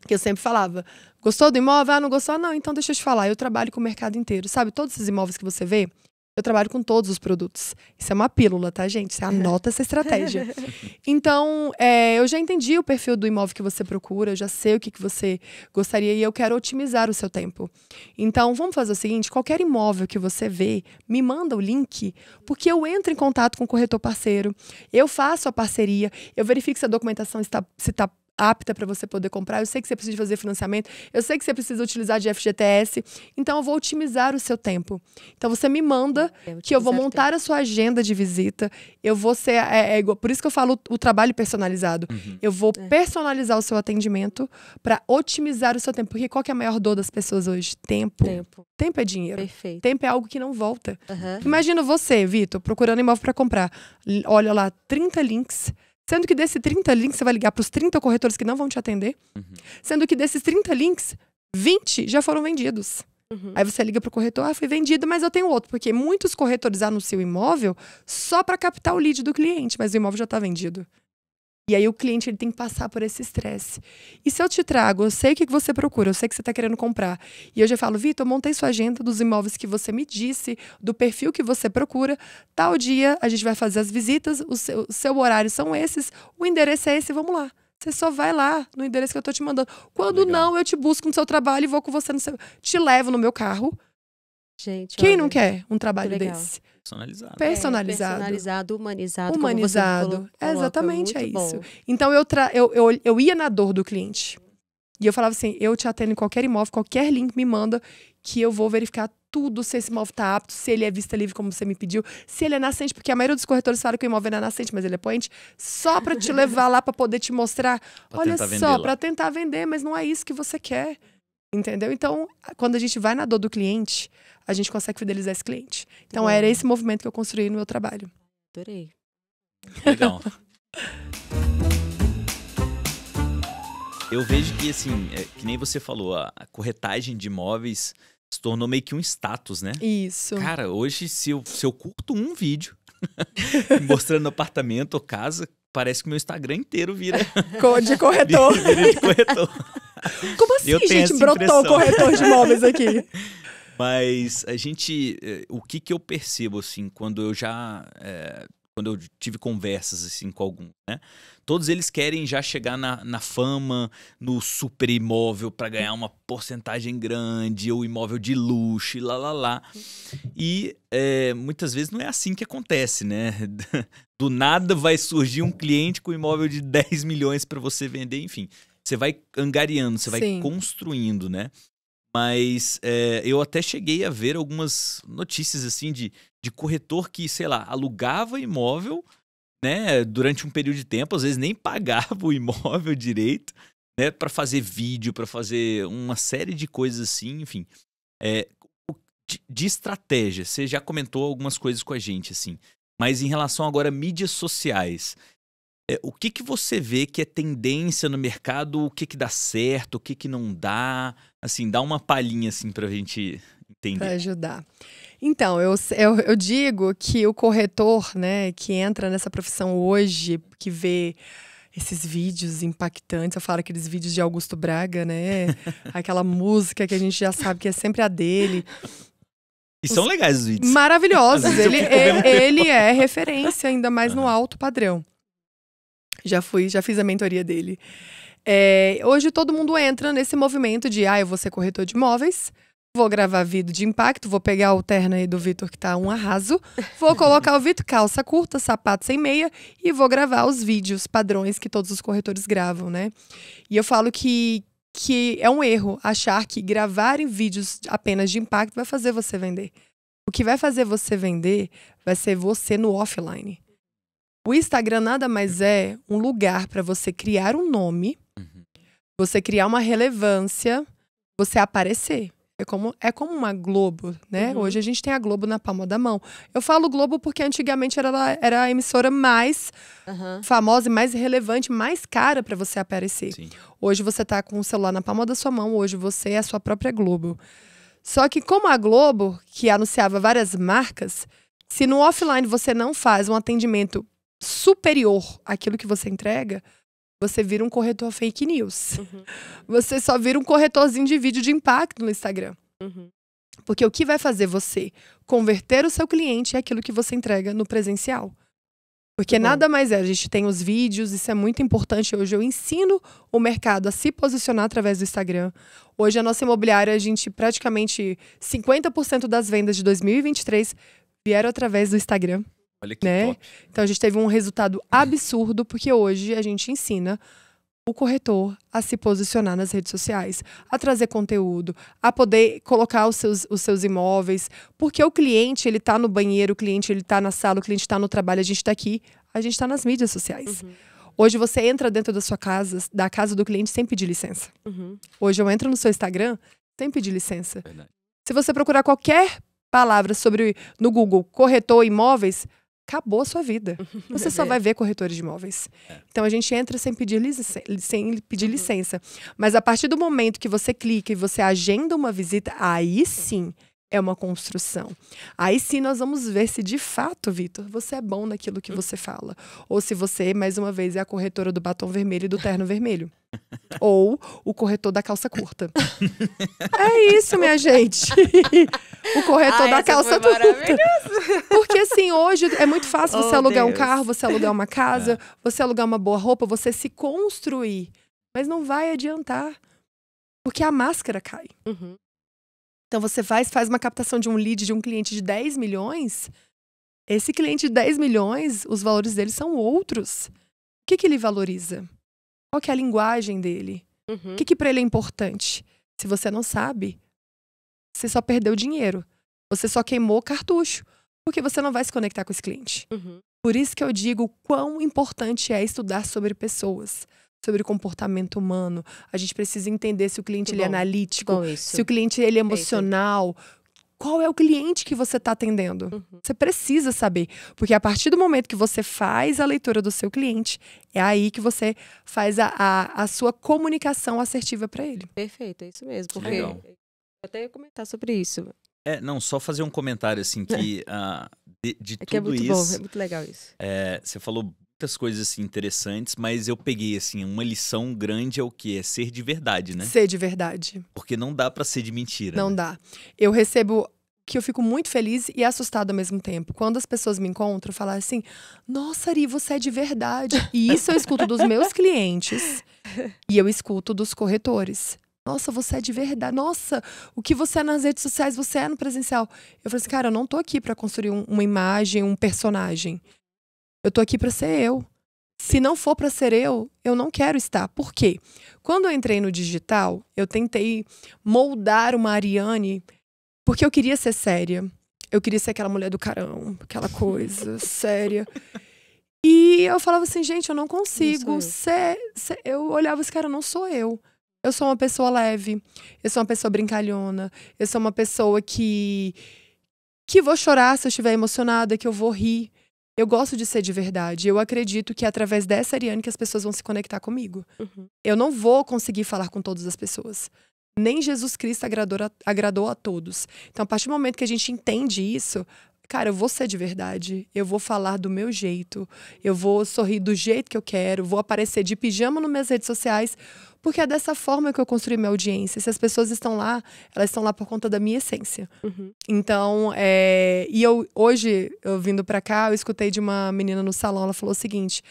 que eu sempre falava: gostou do imóvel? Ah, não gostou? Ah, não, então deixa eu te falar. Eu trabalho com o mercado inteiro, sabe? Todos esses imóveis que você vê, eu trabalho com todos os produtos. Isso é uma pílula, tá, gente? Você anota essa estratégia. Então, é, eu já entendi o perfil do imóvel que você procura, eu já sei o que, que você gostaria e eu quero otimizar o seu tempo. Então, vamos fazer o seguinte: qualquer imóvel que você vê, me manda o link, porque eu entro em contato com o corretor parceiro, eu faço a parceria, eu verifico se a documentação está, se está apta para você poder comprar, eu sei que você precisa fazer financiamento, eu sei que você precisa utilizar de FGTS, então eu vou otimizar o seu tempo. Então você me manda é, eu que eu vou montar a sua agenda de visita, eu vou ser. É, é, por isso que eu falo o trabalho personalizado. Uhum. Eu vou é. personalizar o seu atendimento para otimizar o seu tempo. Porque qual que é a maior dor das pessoas hoje? Tempo. Tempo, tempo é dinheiro. Perfeito. Tempo é algo que não volta. Uhum. Imagina você, Vitor, procurando imóvel para comprar. Olha lá, 30 links Sendo que desses 30 links, você vai ligar para os 30 corretores que não vão te atender. Uhum. Sendo que desses 30 links, 20 já foram vendidos. Uhum. Aí você liga para o corretor, ah, foi vendido, mas eu tenho outro. Porque muitos corretores anunciam o imóvel só para captar o lead do cliente, mas o imóvel já está vendido. E aí o cliente ele tem que passar por esse estresse. E se eu te trago, eu sei o que você procura, eu sei que você está querendo comprar. E eu já falo, Vitor, montei sua agenda dos imóveis que você me disse, do perfil que você procura. Tal dia a gente vai fazer as visitas, o seu, o seu horário são esses, o endereço é esse, vamos lá. Você só vai lá no endereço que eu estou te mandando. Quando Legal. não, eu te busco no seu trabalho e vou com você no seu. Te levo no meu carro Gente, Quem olha, não quer um trabalho desse? Personalizado. Personalizado. É, personalizado, humanizado. Humanizado. coloca, é exatamente, é, é isso. Bom. Então eu, eu, eu, eu ia na dor do cliente. E eu falava assim: eu te atendo em qualquer imóvel, qualquer link me manda, que eu vou verificar tudo se esse imóvel está apto, se ele é vista livre como você me pediu, se ele é nascente, porque a maioria dos corretores fala que o imóvel é nascente, mas ele é poente, só para te levar lá para poder te mostrar, pra olha só, para tentar vender, mas não é isso que você quer. Entendeu? Então, quando a gente vai na dor do cliente, a gente consegue fidelizar esse cliente. Então, Bom. era esse movimento que eu construí no meu trabalho. Adorei. Legal. eu vejo que, assim, é, que nem você falou, a, a corretagem de imóveis se tornou meio que um status, né? Isso. Cara, hoje, se eu, se eu curto um vídeo mostrando apartamento ou casa, parece que meu Instagram inteiro vira. De corretor. vira de corretor. Como assim, gente? Brotou corretor de imóveis aqui. Mas a gente. Eh, o que, que eu percebo, assim, quando eu já. É, quando eu tive conversas assim com algum, né? Todos eles querem já chegar na, na fama, no super imóvel para ganhar uma porcentagem grande, ou imóvel de luxo, e lá lá lá. E é, muitas vezes não é assim que acontece, né? Do nada vai surgir um cliente com um imóvel de 10 milhões para você vender, enfim. Você vai angariando, você vai construindo, né? Mas é, eu até cheguei a ver algumas notícias assim de, de corretor que, sei lá, alugava imóvel, né, durante um período de tempo, às vezes nem pagava o imóvel direito, né, para fazer vídeo, para fazer uma série de coisas assim, enfim. É, de, de estratégia, você já comentou algumas coisas com a gente, assim. Mas em relação agora a mídias sociais, é, o que, que você vê que é tendência no mercado, o que, que dá certo, o que, que não dá? Assim, dá uma palhinha assim para a gente entender. Para ajudar. Então, eu, eu, eu, digo que o corretor né, que entra nessa profissão hoje, que vê esses vídeos impactantes, eu falo aqueles vídeos de Augusto Braga, né? Aquela música que a gente já sabe que é sempre a dele. E são legais os vídeos. Maravilhosos. Ele, ele, ele é referência, ainda mais uhum. no alto padrão. Já fui, já fiz a mentoria dele. É, hoje todo mundo entra nesse movimento de, ah, eu vou ser corretor de imóveis, vou gravar vídeo de impacto, vou pegar o terno aí do Vitor que tá um arraso, vou colocar o Vitor calça curta, sapato sem meia e vou gravar os vídeos padrões que todos os corretores gravam, né? E eu falo que que é um erro achar que gravar em vídeos apenas de impacto vai fazer você vender. O que vai fazer você vender vai ser você no offline. O Instagram nada mais é um lugar para você criar um nome, uhum. você criar uma relevância, você aparecer. É como, é como uma Globo, né? Uhum. Hoje a gente tem a Globo na palma da mão. Eu falo Globo porque antigamente era, era a emissora mais uhum. famosa e mais relevante, mais cara para você aparecer. Sim. Hoje você está com o celular na palma da sua mão, hoje você é a sua própria Globo. Só que como a Globo, que anunciava várias marcas, se no offline você não faz um atendimento superior àquilo que você entrega, você vira um corretor fake news. Uhum. Você só vira um corretorzinho de vídeo de impacto no Instagram. Uhum. Porque o que vai fazer você converter o seu cliente é aquilo que você entrega no presencial. Porque Bom. nada mais é, a gente tem os vídeos, isso é muito importante. Hoje eu ensino o mercado a se posicionar através do Instagram. Hoje a nossa imobiliária, a gente praticamente 50% das vendas de 2023 vieram através do Instagram. Olha que né? Top. Então a gente teve um resultado absurdo, porque hoje a gente ensina o corretor a se posicionar nas redes sociais, a trazer conteúdo, a poder colocar os seus, os seus imóveis, porque o cliente ele está no banheiro, o cliente ele está na sala, o cliente está no trabalho, a gente está aqui, a gente está nas mídias sociais. Uhum. Hoje você entra dentro da sua casa, da casa do cliente sem pedir licença. Uhum. Hoje eu entro no seu Instagram sem pedir licença. Verdade. Se você procurar qualquer palavra sobre no Google corretor imóveis, acabou a sua vida. Você só é. vai ver corretores de imóveis. É. Então a gente entra sem pedir, licença, sem pedir licença. Mas a partir do momento que você clica e você agenda uma visita, aí sim é uma construção. Aí sim nós vamos ver se de fato, Vitor, você é bom naquilo que você fala. Ou se você, mais uma vez, é a corretora do batom vermelho e do terno vermelho. Ou o corretor da calça curta. é isso, minha gente. o corretor ah, da calça curta. Porque assim, hoje é muito fácil oh, você alugar Deus. um carro, você alugar uma casa, é. você alugar uma boa roupa, você se construir. Mas não vai adiantar. Porque a máscara cai. Uhum. Então você faz, faz uma captação de um lead de um cliente de 10 milhões. Esse cliente de 10 milhões, os valores dele são outros. O que, que ele valoriza? Qual que é a linguagem dele? Uhum. O que, que para ele é importante? Se você não sabe, você só perdeu dinheiro. Você só queimou cartucho. Porque você não vai se conectar com esse cliente. Uhum. Por isso que eu digo quão importante é estudar sobre pessoas sobre o comportamento humano. A gente precisa entender se o cliente ele é analítico, se o cliente ele é emocional. Qual é o cliente que você está atendendo? Uhum. Você precisa saber, porque a partir do momento que você faz a leitura do seu cliente, é aí que você faz a, a, a sua comunicação assertiva para ele. Perfeito, é isso mesmo. Porque Legal. até ia comentar sobre isso. É, não, só fazer um comentário assim que uh, de, de é, é tudo é muito isso. Bom, é muito legal isso. É, você falou muitas coisas assim, interessantes, mas eu peguei assim uma lição grande é o que é ser de verdade, né? Ser de verdade. Porque não dá para ser de mentira. Não né? dá. Eu recebo que eu fico muito feliz e assustado ao mesmo tempo. Quando as pessoas me encontram, falar assim: "Nossa, Ari, você é de verdade". E isso eu escuto dos meus clientes e eu escuto dos corretores. Nossa, você é de verdade. Nossa, o que você é nas redes sociais, você é no presencial. Eu falei assim, cara, eu não tô aqui para construir um, uma imagem, um personagem. Eu tô aqui para ser eu. Se não for para ser eu, eu não quero estar. Por quê? Quando eu entrei no digital, eu tentei moldar uma Ariane porque eu queria ser séria. Eu queria ser aquela mulher do carão, aquela coisa séria. E eu falava assim, gente, eu não consigo não eu. Ser, ser, Eu olhava esse assim, cara, não sou eu. Eu sou uma pessoa leve, eu sou uma pessoa brincalhona, eu sou uma pessoa que que vou chorar se eu estiver emocionada, que eu vou rir, eu gosto de ser de verdade. Eu acredito que é através dessa Ariane que as pessoas vão se conectar comigo. Uhum. Eu não vou conseguir falar com todas as pessoas. Nem Jesus Cristo agradou a, agradou a todos. Então, a partir do momento que a gente entende isso, cara, eu vou ser de verdade, eu vou falar do meu jeito, eu vou sorrir do jeito que eu quero, vou aparecer de pijama nas minhas redes sociais, porque é dessa forma que eu construí minha audiência. Se as pessoas estão lá, elas estão lá por conta da minha essência. Uhum. Então, é... e eu hoje, eu vindo para cá, eu escutei de uma menina no salão, ela falou o seguinte: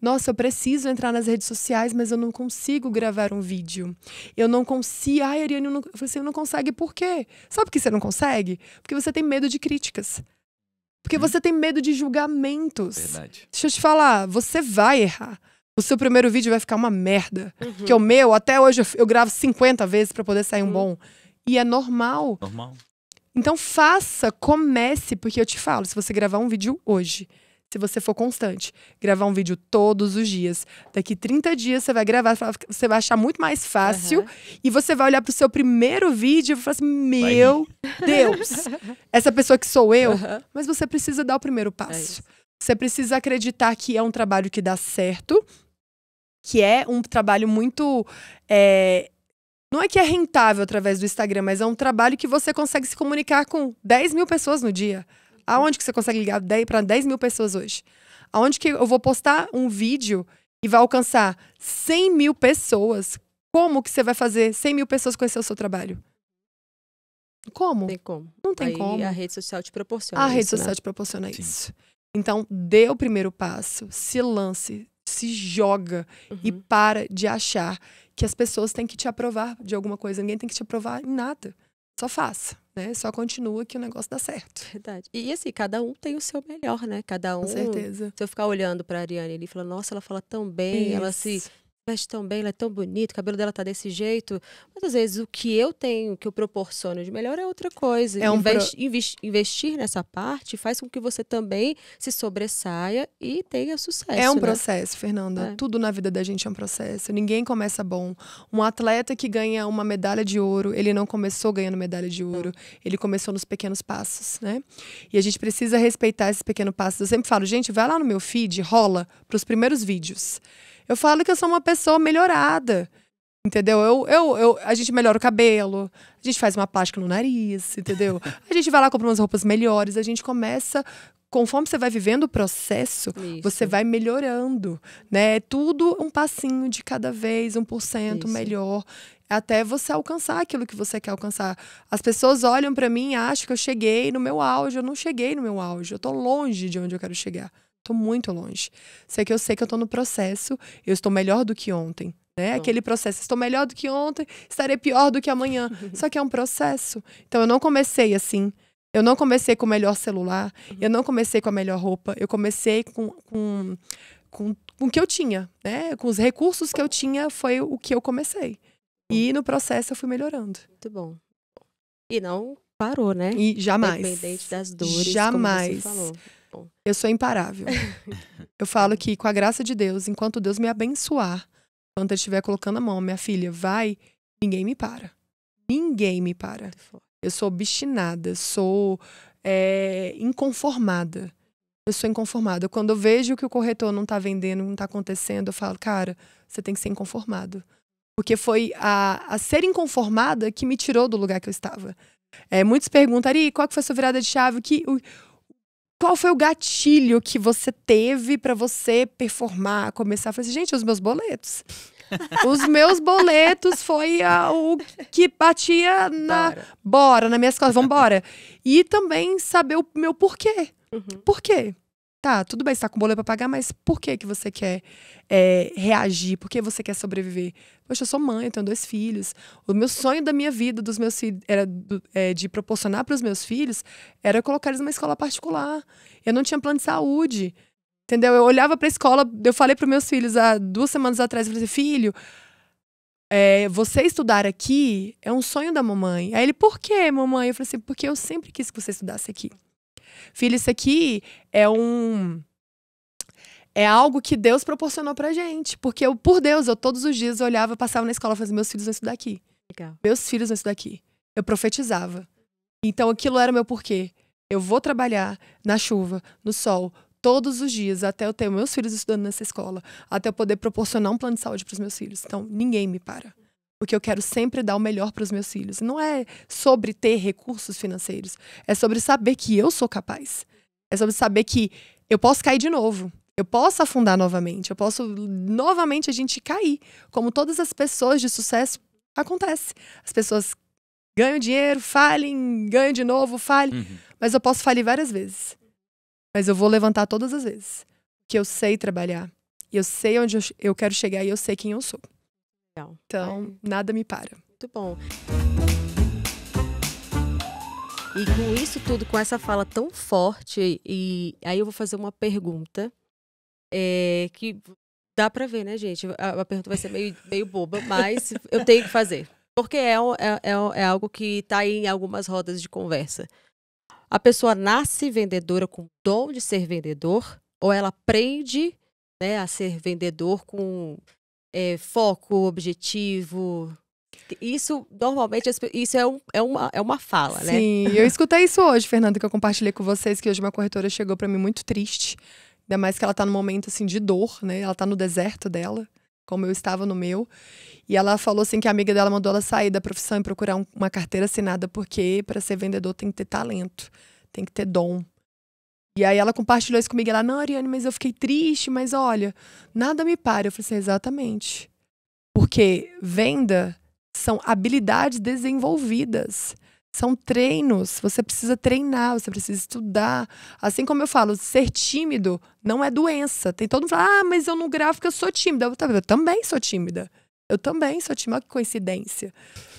nossa, eu preciso entrar nas redes sociais, mas eu não consigo gravar um vídeo. Eu não consigo. Ai, Ariane, eu não... eu falei assim, eu não consegue por quê? Sabe por que você não consegue? Porque você tem medo de críticas. Porque hum. você tem medo de julgamentos. Verdade. Deixa eu te falar, você vai errar o seu primeiro vídeo vai ficar uma merda. Uhum. Que o meu, até hoje, eu gravo 50 vezes para poder sair um uhum. bom. E é normal. Normal. Então faça, comece, porque eu te falo, se você gravar um vídeo hoje, se você for constante, gravar um vídeo todos os dias, daqui 30 dias você vai gravar, você vai achar muito mais fácil uhum. e você vai olhar pro seu primeiro vídeo e falar assim: "Meu vai. Deus, essa pessoa que sou eu". Uhum. Mas você precisa dar o primeiro é passo. É você precisa acreditar que é um trabalho que dá certo que é um trabalho muito. É, não é que é rentável através do Instagram, mas é um trabalho que você consegue se comunicar com 10 mil pessoas no dia. Aonde que você consegue ligar para 10 mil pessoas hoje? Aonde que eu vou postar um vídeo e vai alcançar 100 mil pessoas? Como que você vai fazer 100 mil pessoas conhecer o seu trabalho? Como? Tem como. Não tem Aí como. A rede social te proporciona. A isso, rede né? social né? te proporciona Sim. isso. Então, dê o primeiro passo, se lance, se joga uhum. e para de achar que as pessoas têm que te aprovar de alguma coisa. Ninguém tem que te aprovar em nada. Só faça, né? Só continua que o negócio dá certo. Verdade. E assim, cada um tem o seu melhor, né? Cada um. Com certeza. Se eu ficar olhando para Ariane ali e falar, nossa, ela fala tão bem, Isso. ela se veste tão bem, ela é tão bonita, o cabelo dela tá desse jeito. Mas às vezes o que eu tenho, que eu proporciono de melhor é outra coisa. É um pro... investir nessa parte faz com que você também se sobressaia e tenha sucesso. É um né? processo, Fernanda. É. Tudo na vida da gente é um processo. Ninguém começa bom. Um atleta que ganha uma medalha de ouro, ele não começou ganhando medalha de ouro. Ele começou nos pequenos passos, né? E a gente precisa respeitar esses pequenos passos. Eu sempre falo, gente, vai lá no meu feed, rola para os primeiros vídeos. Eu falo que eu sou uma pessoa melhorada. Entendeu? Eu, eu, eu, a gente melhora o cabelo, a gente faz uma plástica no nariz, entendeu? A gente vai lá, comprar umas roupas melhores, a gente começa. Conforme você vai vivendo o processo, Isso. você vai melhorando, né? É tudo um passinho de cada vez, um por cento melhor, até você alcançar aquilo que você quer alcançar. As pessoas olham para mim e acham que eu cheguei no meu auge, eu não cheguei no meu auge, eu tô longe de onde eu quero chegar. Tô muito longe. Sei que eu sei que eu tô no processo, eu estou melhor do que ontem. Né? Aquele processo, estou melhor do que ontem, estarei pior do que amanhã. Só que é um processo. Então eu não comecei assim. Eu não comecei com o melhor celular, uhum. eu não comecei com a melhor roupa, eu comecei com, com, com, com o que eu tinha, né? Com os recursos que eu tinha, foi o que eu comecei. E no processo eu fui melhorando. Muito bom. E não parou, né? E jamais. Independente das dores, jamais. como você falou. Eu sou imparável. eu falo que, com a graça de Deus, enquanto Deus me abençoar, enquanto Ele estiver colocando a mão, minha filha, vai, ninguém me para. Ninguém me para. Eu sou obstinada, sou é, inconformada. Eu sou inconformada. Quando eu vejo que o corretor não está vendendo, não está acontecendo, eu falo, cara, você tem que ser inconformado. Porque foi a, a ser inconformada que me tirou do lugar que eu estava. É, muitos perguntam, Ari, qual que foi a sua virada de chave? Que, o, qual foi o gatilho que você teve para você performar, começar? a fazer? gente, os meus boletos. os meus boletos foi a, o que batia na bora, bora na minha escola, vamos E também saber o meu porquê. Uhum. Por quê? Tá, tudo bem, você tá com boleto pra pagar, mas por que que você quer é, reagir? Por que você quer sobreviver? Poxa, eu sou mãe, eu tenho dois filhos. O meu sonho da minha vida, dos meus filhos, era é, de proporcionar para os meus filhos, era colocar eles numa escola particular. Eu não tinha plano de saúde, entendeu? Eu olhava pra escola, eu falei para meus filhos há duas semanas atrás, eu falei assim, filho, é, você estudar aqui é um sonho da mamãe. Aí ele, por que, mamãe? Eu falei assim, porque eu sempre quis que você estudasse aqui. Filho, isso aqui é um é algo que Deus proporcionou pra gente. Porque eu, por Deus, eu todos os dias olhava, passava na escola e fazia, meus filhos vão estudar aqui. Legal. Meus filhos vão estudar aqui. Eu profetizava. Então aquilo era meu porquê. Eu vou trabalhar na chuva, no sol, todos os dias, até eu ter meus filhos estudando nessa escola, até eu poder proporcionar um plano de saúde para os meus filhos. Então, ninguém me para porque eu quero sempre dar o melhor para os meus filhos. Não é sobre ter recursos financeiros, é sobre saber que eu sou capaz. É sobre saber que eu posso cair de novo, eu posso afundar novamente, eu posso novamente a gente cair, como todas as pessoas de sucesso acontece. As pessoas ganham dinheiro, falem, ganham de novo, falem, uhum. mas eu posso falir várias vezes. Mas eu vou levantar todas as vezes, porque eu sei trabalhar, e eu sei onde eu, eu quero chegar e eu sei quem eu sou. Legal. Então, nada me para. Muito bom. E com isso tudo, com essa fala tão forte, e aí eu vou fazer uma pergunta é, que dá para ver, né, gente? A, a, pergunta vai ser meio, meio boba, mas eu tenho que fazer. Porque é, é, é, é algo que está em algumas rodas de conversa. A pessoa nasce vendedora com dom de ser vendedor, ou ela aprende né, a ser vendedor com é, foco, objetivo. Isso, normalmente, isso é, um, é, uma, é uma fala, né? Sim, eu escutei isso hoje, Fernanda, que eu compartilhei com vocês, que hoje uma corretora chegou para mim muito triste. Ainda mais que ela tá num momento, assim, de dor, né? Ela tá no deserto dela, como eu estava no meu. E ela falou, assim, que a amiga dela mandou ela sair da profissão e procurar um, uma carteira assinada, porque para ser vendedor tem que ter talento, tem que ter dom. E aí ela compartilhou isso comigo. Ela, não, Ariane, mas eu fiquei triste, mas olha, nada me para. Eu falei assim, exatamente. Porque venda são habilidades desenvolvidas. São treinos, você precisa treinar, você precisa estudar. Assim como eu falo, ser tímido não é doença. Tem todo mundo falando, fala, ah, mas eu não gravo porque eu sou tímida. Eu, eu também sou tímida. Eu também sou tímida, olha que coincidência.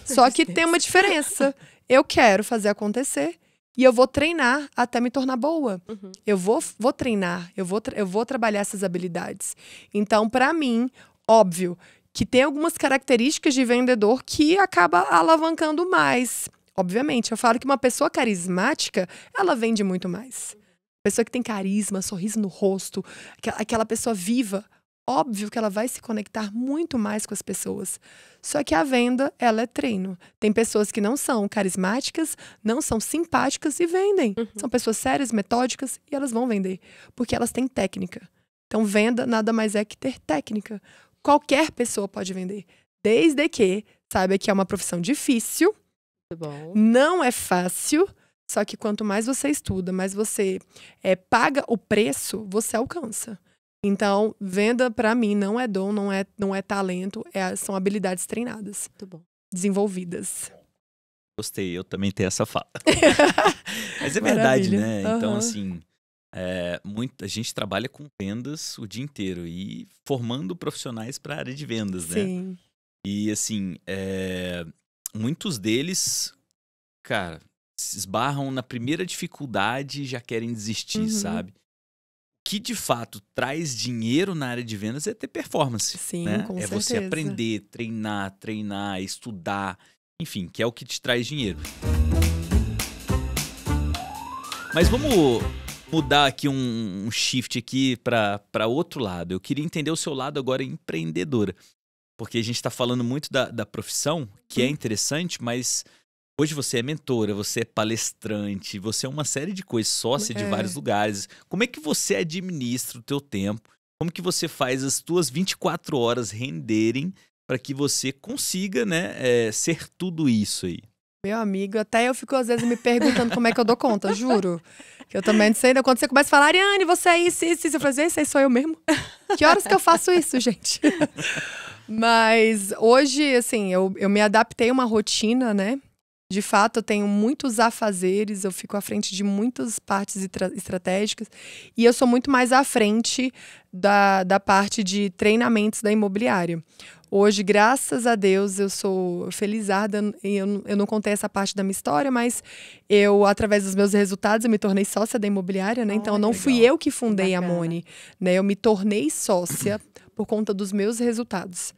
Só que tem uma diferença. Eu quero fazer acontecer e eu vou treinar até me tornar boa. Uhum. Eu vou, vou treinar, eu vou, eu vou trabalhar essas habilidades. Então, para mim, óbvio que tem algumas características de vendedor que acaba alavancando mais. Obviamente, eu falo que uma pessoa carismática, ela vende muito mais. Pessoa que tem carisma, sorriso no rosto, aquela pessoa viva, óbvio que ela vai se conectar muito mais com as pessoas. Só que a venda, ela é treino. Tem pessoas que não são carismáticas, não são simpáticas e vendem. Uhum. São pessoas sérias, metódicas e elas vão vender, porque elas têm técnica. Então, venda nada mais é que ter técnica. Qualquer pessoa pode vender, desde que saiba que é uma profissão difícil. Bom. Não é fácil, só que quanto mais você estuda, mais você é, paga o preço, você alcança. Então, venda para mim não é dom, não é, não é talento, é, são habilidades treinadas, desenvolvidas. Gostei, eu também tenho essa fala. Mas é verdade, Maravilha. né? Uhum. Então, assim, é, muito, a gente trabalha com vendas o dia inteiro e formando profissionais para a área de vendas, né? Sim. E, assim, é, muitos deles, cara, se esbarram na primeira dificuldade e já querem desistir, uhum. sabe? que de fato traz dinheiro na área de vendas é ter performance. Sim, né? com é certeza. É você aprender, treinar, treinar, estudar, enfim, que é o que te traz dinheiro. Mas vamos mudar aqui um, um shift aqui para outro lado. Eu queria entender o seu lado agora empreendedora. Porque a gente está falando muito da, da profissão, que é hum. interessante, mas Hoje você é mentora, você é palestrante, você é uma série de coisas, sócia é. de vários lugares. Como é que você administra o teu tempo? Como que você faz as tuas 24 horas renderem para que você consiga, né, é, ser tudo isso aí? Meu amigo, até eu fico às vezes me perguntando como é que eu dou conta, juro. Que eu também não sei. Quando você começa a falar, Ariane, você é isso, isso, isso. Eu falo, isso aí sou eu mesmo? Que horas que eu faço isso, gente? Mas hoje, assim, eu, eu me adaptei a uma rotina, né? De fato, eu tenho muitos afazeres, eu fico à frente de muitas partes estratégicas e eu sou muito mais à frente da, da parte de treinamentos da imobiliária. Hoje, graças a Deus, eu sou felizarda. Eu, eu não contei essa parte da minha história, mas eu, através dos meus resultados, eu me tornei sócia da imobiliária, né? Oh, então, não legal. fui eu que fundei Bacana. a Moni, né? Eu me tornei sócia por conta dos meus resultados.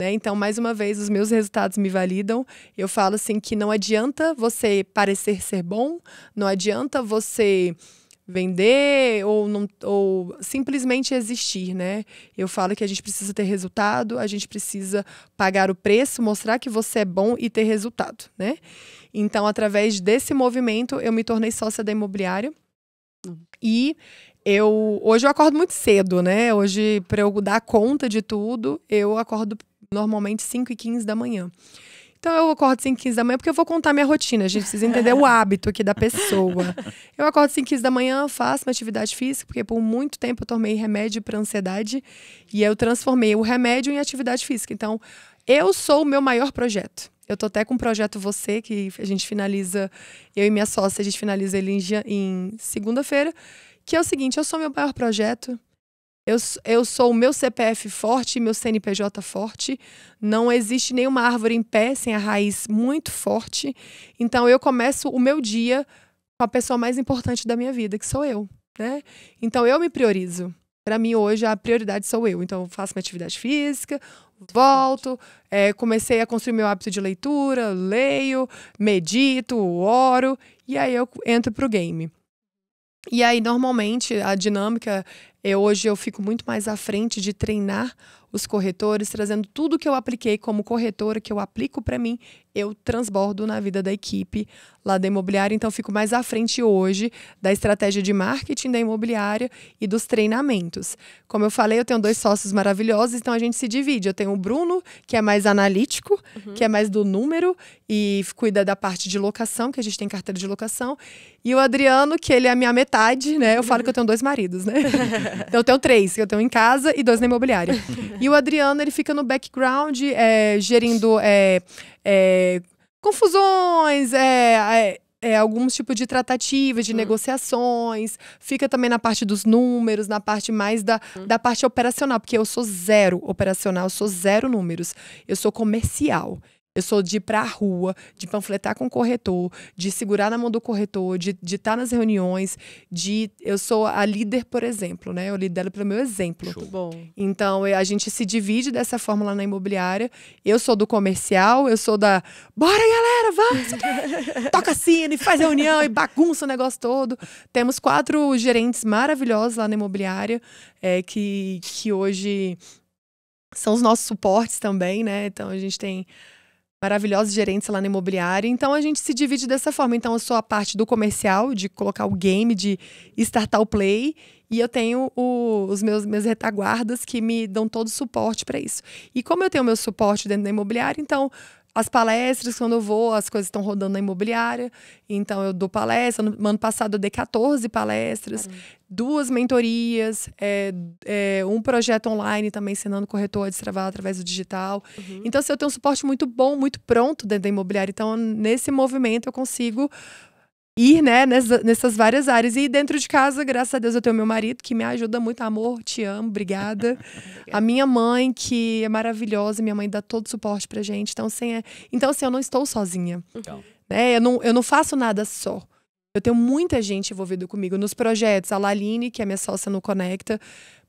Né? Então, mais uma vez, os meus resultados me validam. Eu falo assim que não adianta você parecer ser bom, não adianta você vender ou, não, ou simplesmente existir, né? Eu falo que a gente precisa ter resultado, a gente precisa pagar o preço, mostrar que você é bom e ter resultado, né? Então, através desse movimento, eu me tornei sócia da imobiliária. Hum. E eu hoje eu acordo muito cedo, né? Hoje para eu dar conta de tudo, eu acordo normalmente 5 e 15 da manhã. Então eu acordo 5 e 15 da manhã porque eu vou contar minha rotina, a gente precisa entender o hábito aqui da pessoa. Eu acordo 5 e 15 da manhã, faço uma atividade física, porque por muito tempo eu tomei remédio para ansiedade e eu transformei o remédio em atividade física. Então, eu sou o meu maior projeto. Eu tô até com um projeto Você, que a gente finaliza, eu e minha sócia, a gente finaliza ele em, em segunda-feira, que é o seguinte, eu sou meu maior projeto, eu, eu sou o meu CPF forte, meu CNPJ forte. Não existe nenhuma árvore em pé sem a raiz muito forte. Então eu começo o meu dia com a pessoa mais importante da minha vida, que sou eu, né? Então eu me priorizo. Para mim hoje a prioridade sou eu. Então eu faço minha atividade física, volto, é, comecei a construir meu hábito de leitura, leio, medito, oro e aí eu entro pro game. E aí, normalmente, a dinâmica eu, é, hoje eu fico muito mais à frente de treinar os corretores, trazendo tudo que eu apliquei como corretora, que eu aplico para mim, eu transbordo na vida da equipe lá da imobiliária. Então, fico mais à frente hoje da estratégia de marketing da imobiliária e dos treinamentos. Como eu falei, eu tenho dois sócios maravilhosos, então a gente se divide. Eu tenho o Bruno, que é mais analítico, uhum. que é mais do número e cuida da parte de locação, que a gente tem carteira de locação. E o Adriano, que ele é a minha metade, né? Eu falo que eu tenho dois maridos, né? Então eu tenho três, eu tenho em casa e dois na imobiliária. e o Adriano, ele fica no background, é, gerindo é, é, confusões, é, é, é alguns tipos de tratativas, de hum. negociações, fica também na parte dos números, na parte mais da, hum. da parte operacional, porque eu sou zero operacional, eu sou zero números, eu sou comercial. Eu sou de ir pra rua, de panfletar com o corretor, de segurar na mão do corretor, de estar tá nas reuniões, de. Eu sou a líder, por exemplo, né? Eu lidero pelo meu exemplo. Show. Muito bom. Então, a gente se divide dessa forma lá na imobiliária. Eu sou do comercial, eu sou da. Bora, galera, vamos! Toca sino e faz reunião e bagunça o negócio todo. Temos quatro gerentes maravilhosos lá na imobiliária, é, que, que hoje são os nossos suportes também, né? Então a gente tem maravilhosos gerentes lá na imobiliária. Então a gente se divide dessa forma. Então eu sou a parte do comercial, de colocar o game, de startar o play. E eu tenho o, os meus meus retaguardas que me dão todo o suporte para isso. E como eu tenho meu suporte dentro da imobiliária, então as palestras, quando eu vou, as coisas estão rodando na imobiliária. Então, eu dou palestra. No ano passado, eu dei 14 palestras, Caramba. duas mentorias, é, é, um projeto online também ensinando corretor a destravar através do digital. Uhum. Então, assim, eu tenho um suporte muito bom, muito pronto dentro da imobiliária. Então, nesse movimento, eu consigo ir, né, nessas várias áreas. E dentro de casa, graças a Deus, eu tenho meu marido que me ajuda muito, amor, te amo, obrigada. a minha mãe, que é maravilhosa, minha mãe dá todo o suporte pra gente. Então, assim, é... então, assim eu não estou sozinha. Então. Né? Eu, não, eu não faço nada só. Eu tenho muita gente envolvida comigo nos projetos. A Laline, que é minha sócia no Conecta,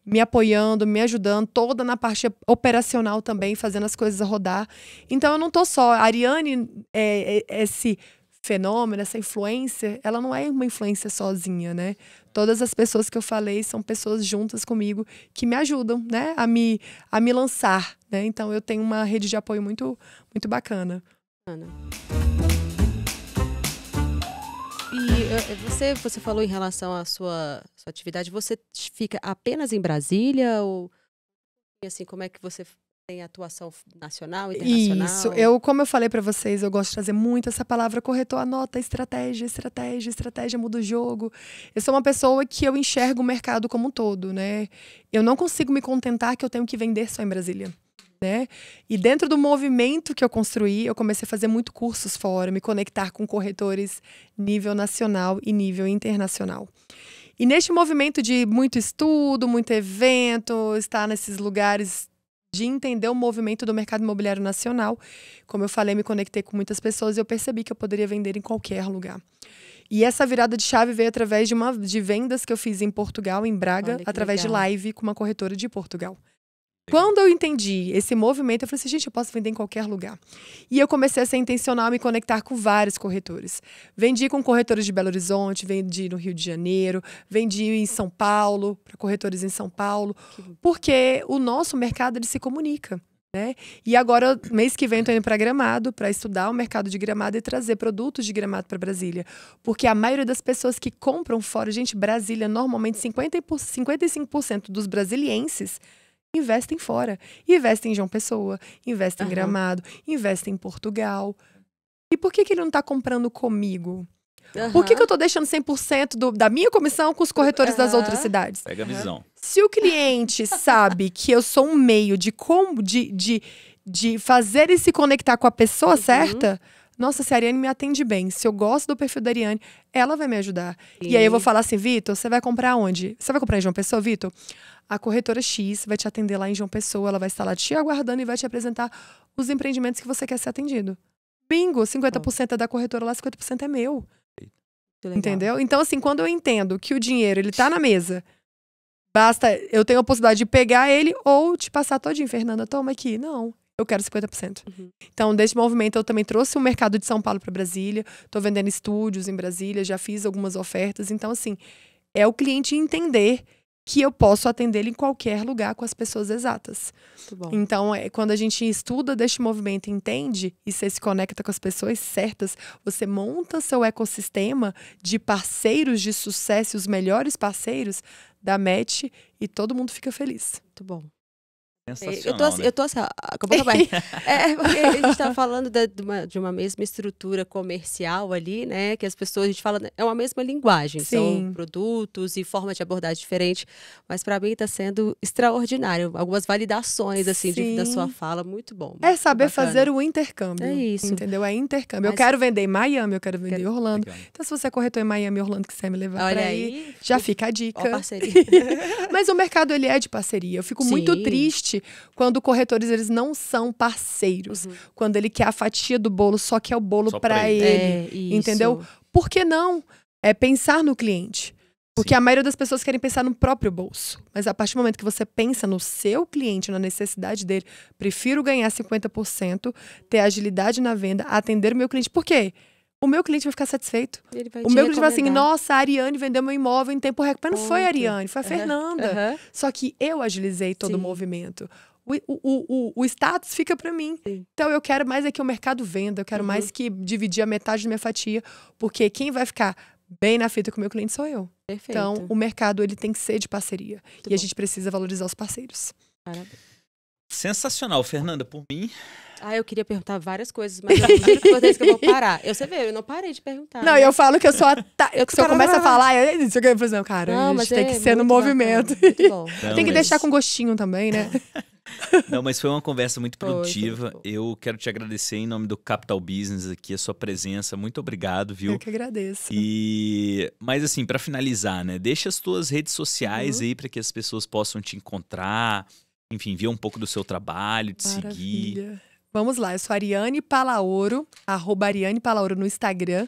me apoiando, me ajudando, toda na parte operacional também, fazendo as coisas rodar. Então eu não tô só. A Ariane é, é, é esse fenômeno, essa influência, ela não é uma influência sozinha, né? Todas as pessoas que eu falei são pessoas juntas comigo que me ajudam, né, a me a me lançar, né? Então eu tenho uma rede de apoio muito muito bacana. Ana. E eh, eh, você você falou em relação à sua sua atividade, você fica apenas em Brasília ou assim, como é que você tem atuação nacional, e internacional. Isso. Eu, como eu falei para vocês, eu gosto de trazer muito essa palavra corretor, anota, estratégia, estratégia, estratégia, muda o jogo. Eu sou uma pessoa que eu enxergo o mercado como um todo, né? Eu não consigo me contentar que eu tenho que vender só em Brasília. Né? E dentro do movimento que eu construí, eu comecei a fazer muito cursos fora, me conectar com corretores nível nacional e nível internacional. E neste movimento de muito estudo, muito evento, estar nesses lugares de entender o movimento do mercado imobiliário nacional. Como eu falei, me conectei com muitas pessoas e eu percebi que eu poderia vender em qualquer lugar. E essa virada de chave veio através de, uma, de vendas que eu fiz em Portugal, em Braga, através legal. de live com uma corretora de Portugal. Quando eu entendi esse movimento, eu falei assim, gente, eu posso vender em qualquer lugar. E eu comecei a ser intencional, a me conectar com vários corretores. Vendi com corretores de Belo Horizonte, vendi no Rio de Janeiro, vendi em São Paulo, para corretores em São Paulo, porque o nosso mercado ele se comunica. Né? E agora, mês que vem, estou indo para Gramado para estudar o mercado de Gramado e trazer produtos de Gramado para Brasília. Porque a maioria das pessoas que compram fora, gente, Brasília, normalmente 50 por, 55% dos brasilienses investem fora. Investem em João Pessoa, investem uhum. em Gramado, investem em Portugal. E por que, que ele não está comprando comigo? Uhum. Por que, que eu estou deixando 100% do, da minha comissão com os corretores uhum. das outras cidades? Pega a visão. Se o cliente sabe que eu sou um meio de como de, de, de fazer ele se conectar com a pessoa uhum. certa, nossa, se a Ariane me atende bem, se eu gosto do perfil da Ariane, ela vai me ajudar. E, e aí eu vou falar assim, Vitor, você vai comprar onde? Você vai comprar em João Pessoa, Vitor? A corretora X vai te atender lá em João Pessoa, ela vai estar lá te aguardando e vai te apresentar os empreendimentos que você quer ser atendido. Bingo, 50% é da corretora lá, 50% é meu. Entendeu? Então, assim, quando eu entendo que o dinheiro, ele tá na mesa, basta, eu tenho a possibilidade de pegar ele ou te passar todinho, Fernanda, toma aqui. Não, eu quero 50%. Uhum. Então, desse movimento, eu também trouxe o mercado de São Paulo para Brasília, estou vendendo estúdios em Brasília, já fiz algumas ofertas. Então, assim, é o cliente entender que eu posso atender ele em qualquer lugar com as pessoas exatas. Então, é, quando a gente estuda deste movimento, entende e você se conecta com as pessoas certas, você monta seu ecossistema de parceiros de sucesso, os melhores parceiros da match e todo mundo fica feliz. Muito bom. Eu tô, assim, né? eu tô assim, acabou acabar. É, é, porque a gente tá falando de uma, de uma, mesma estrutura comercial ali, né? Que as pessoas, a gente fala, né, é uma mesma linguagem. Sim. São produtos e forma de abordagem diferente. Mas para mim tá sendo extraordinário. Algumas validações, assim, de, da sua fala, muito bom. é saber bacana. fazer o intercâmbio. É isso. Entendeu? É intercâmbio. Mas... Eu quero vender em Miami, eu quero vender em Orlando. Legal. Então, se você é corretor em Miami, Orlando, que você me levar para aí, já fica a dica. Ó, parceria. Mas o mercado, ele é de parceria. Eu fico Sim. muito triste quando corretores eles não são parceiros. Uhum. Quando ele quer a fatia do bolo, só que é o bolo para ele. ele é, entendeu? Por que não é, pensar no cliente? Porque Sim. a maioria das pessoas querem pensar no próprio bolso. Mas a partir do momento que você pensa no seu cliente, na necessidade dele, prefiro ganhar 50%, ter agilidade na venda, atender o meu cliente. Por quê? o meu cliente vai ficar satisfeito. Vai o meu cliente vai assim, nossa, a Ariane vendeu meu imóvel em tempo recorde. Mas não foi a Ariane, foi a uhum. Fernanda. Uhum. Só que eu agilizei todo Sim. o movimento. O, o, o, o, status fica para mim. Sim. Então eu quero mais é que o mercado venda, eu quero uhum. mais que dividir a metade da minha fatia, porque quem vai ficar bem na fita com o meu cliente sou eu. Perfeito. Então o mercado ele tem que ser de parceria Muito e bom. a gente precisa valorizar os parceiros. Parabéns. Sensacional, Fernanda, por mim. Ah, eu queria perguntar várias coisas, mas é eu não que eu vou parar. Eu, você vê, eu não parei de perguntar. Não, né? eu falo que eu sou a. Ta... Eu, se eu começo a falar, é eu, eu falo assim, cara, não, tem é, que ser no movimento. Bacana, então, tem que mas... deixar com gostinho também, né? Não, mas foi uma conversa muito produtiva. Foi, foi muito eu quero te agradecer em nome do Capital Business aqui, a sua presença. Muito obrigado, viu? Eu que agradeço. E mas assim, para finalizar, né? Deixa as tuas redes sociais uhum. aí para que as pessoas possam te encontrar enfim, ver um pouco do seu trabalho, de Maravilha. seguir. Vamos lá, eu sou Ariane Palaoro, arroba Ariane Palaoro no Instagram.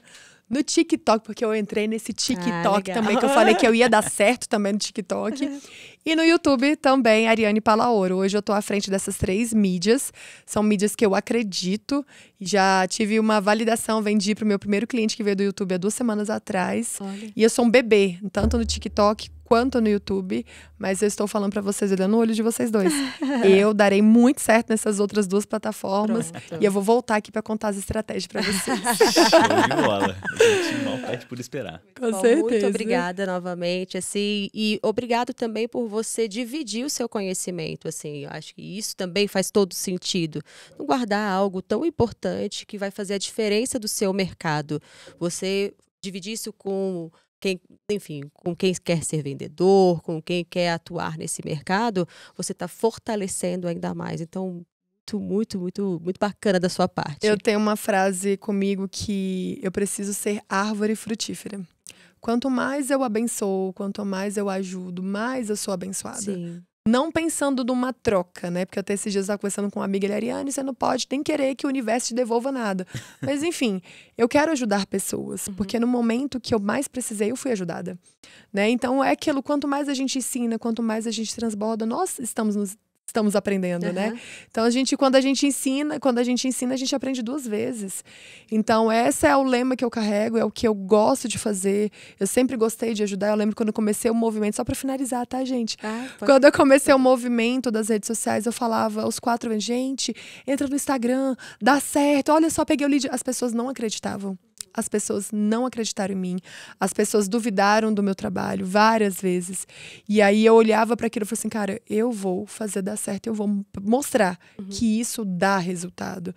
No TikTok, porque eu entrei nesse TikTok ah, também, que eu falei que eu ia dar certo também no TikTok. E no YouTube também, Ariane Palaoro. Hoje eu tô à frente dessas três mídias. São mídias que eu acredito. Já tive uma validação, vendi pro meu primeiro cliente que veio do YouTube há duas semanas atrás. Olha. E eu sou um bebê, tanto no TikTok quanto no YouTube, mas eu estou falando para vocês olhando no olho de vocês dois. eu darei muito certo nessas outras duas plataformas Pronto. e eu vou voltar aqui para contar as estratégias para vocês. Show de bola. A gente mal perde por esperar. Com Bom, certeza. Muito obrigada novamente, assim, e obrigado também por você dividir o seu conhecimento, assim. Acho que isso também faz todo sentido. Não guardar algo tão importante que vai fazer a diferença do seu mercado. Você dividir isso com quem, enfim, com quem quer ser vendedor, com quem quer atuar nesse mercado, você está fortalecendo ainda mais. Então, muito, muito, muito, muito bacana da sua parte. Eu tenho uma frase comigo que eu preciso ser árvore frutífera. Quanto mais eu abençoo, quanto mais eu ajudo, mais eu sou abençoada. Sim. Não pensando numa troca, né? Porque até esses dias eu estava conversando com uma amiga, ele, Ariane, você não pode nem querer que o universo te devolva nada. Mas enfim, eu quero ajudar pessoas, uhum. porque no momento que eu mais precisei, eu fui ajudada. Né? Então é aquilo, quanto mais a gente ensina, quanto mais a gente transborda, nós estamos nos estamos aprendendo, uhum. né? Então a gente, quando a gente ensina, quando a gente ensina, a gente aprende duas vezes. Então esse é o lema que eu carrego, é o que eu gosto de fazer. Eu sempre gostei de ajudar. Eu lembro quando eu comecei o movimento, só para finalizar, tá, gente? Ah, quando eu comecei o movimento das redes sociais, eu falava aos quatro, gente, entra no Instagram, dá certo. Olha só, peguei o lead. As pessoas não acreditavam as pessoas não acreditaram em mim, as pessoas duvidaram do meu trabalho várias vezes. E aí eu olhava para aquilo e falei assim, cara, eu vou fazer dar certo, eu vou mostrar uhum. que isso dá resultado.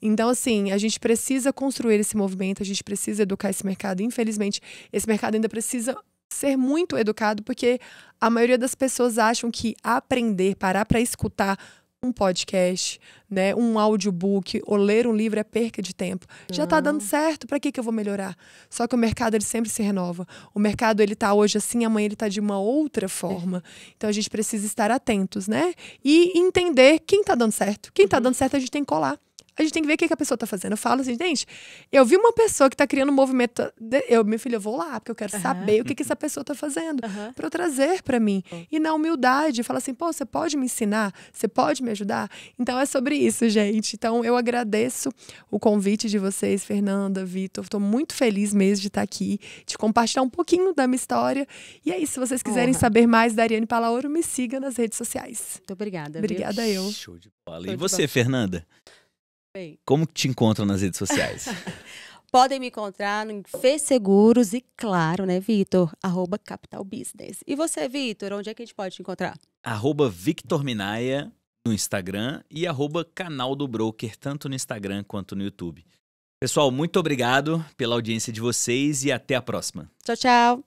Então, assim, a gente precisa construir esse movimento, a gente precisa educar esse mercado. Infelizmente, esse mercado ainda precisa ser muito educado, porque a maioria das pessoas acham que aprender, parar para escutar, um podcast, né, um audiobook ou ler um livro é perca de tempo. Já está dando ah. certo, para que que eu vou melhorar? Só que o mercado ele sempre se renova. O mercado ele tá hoje assim, amanhã ele tá de uma outra forma. É. Então a gente precisa estar atentos, né? E entender quem está dando certo. Quem está uhum. dando certo a gente tem que colar. A gente tem que ver o que, que a pessoa tá fazendo. Eu falo assim, gente, eu vi uma pessoa que tá criando um movimento. De... Eu, meu filho, eu vou lá, porque eu quero uhum. saber o que, que essa pessoa tá fazendo uhum. para eu trazer para mim. Uhum. E na humildade, fala assim, pô, você pode me ensinar? Você pode me ajudar? Então é sobre isso, gente. Então eu agradeço o convite de vocês, Fernanda, Vitor. Tô muito feliz mesmo de estar tá aqui, de compartilhar um pouquinho da minha história. E aí, é se vocês quiserem saber mais da Ariane Palauro, me siga nas redes sociais. Muito obrigada. Obrigada viu? eu. Show de bola. Show e você, bola. Fernanda? Bem. Como te encontram nas redes sociais? Podem me encontrar no Fê Seguros e, claro, né, Vitor? Arroba Capital Business. E você, Vitor, onde é que a gente pode te encontrar? Arroba Victor Minaya no Instagram e arroba Canal do Broker, tanto no Instagram quanto no YouTube. Pessoal, muito obrigado pela audiência de vocês e até a próxima. Tchau, tchau.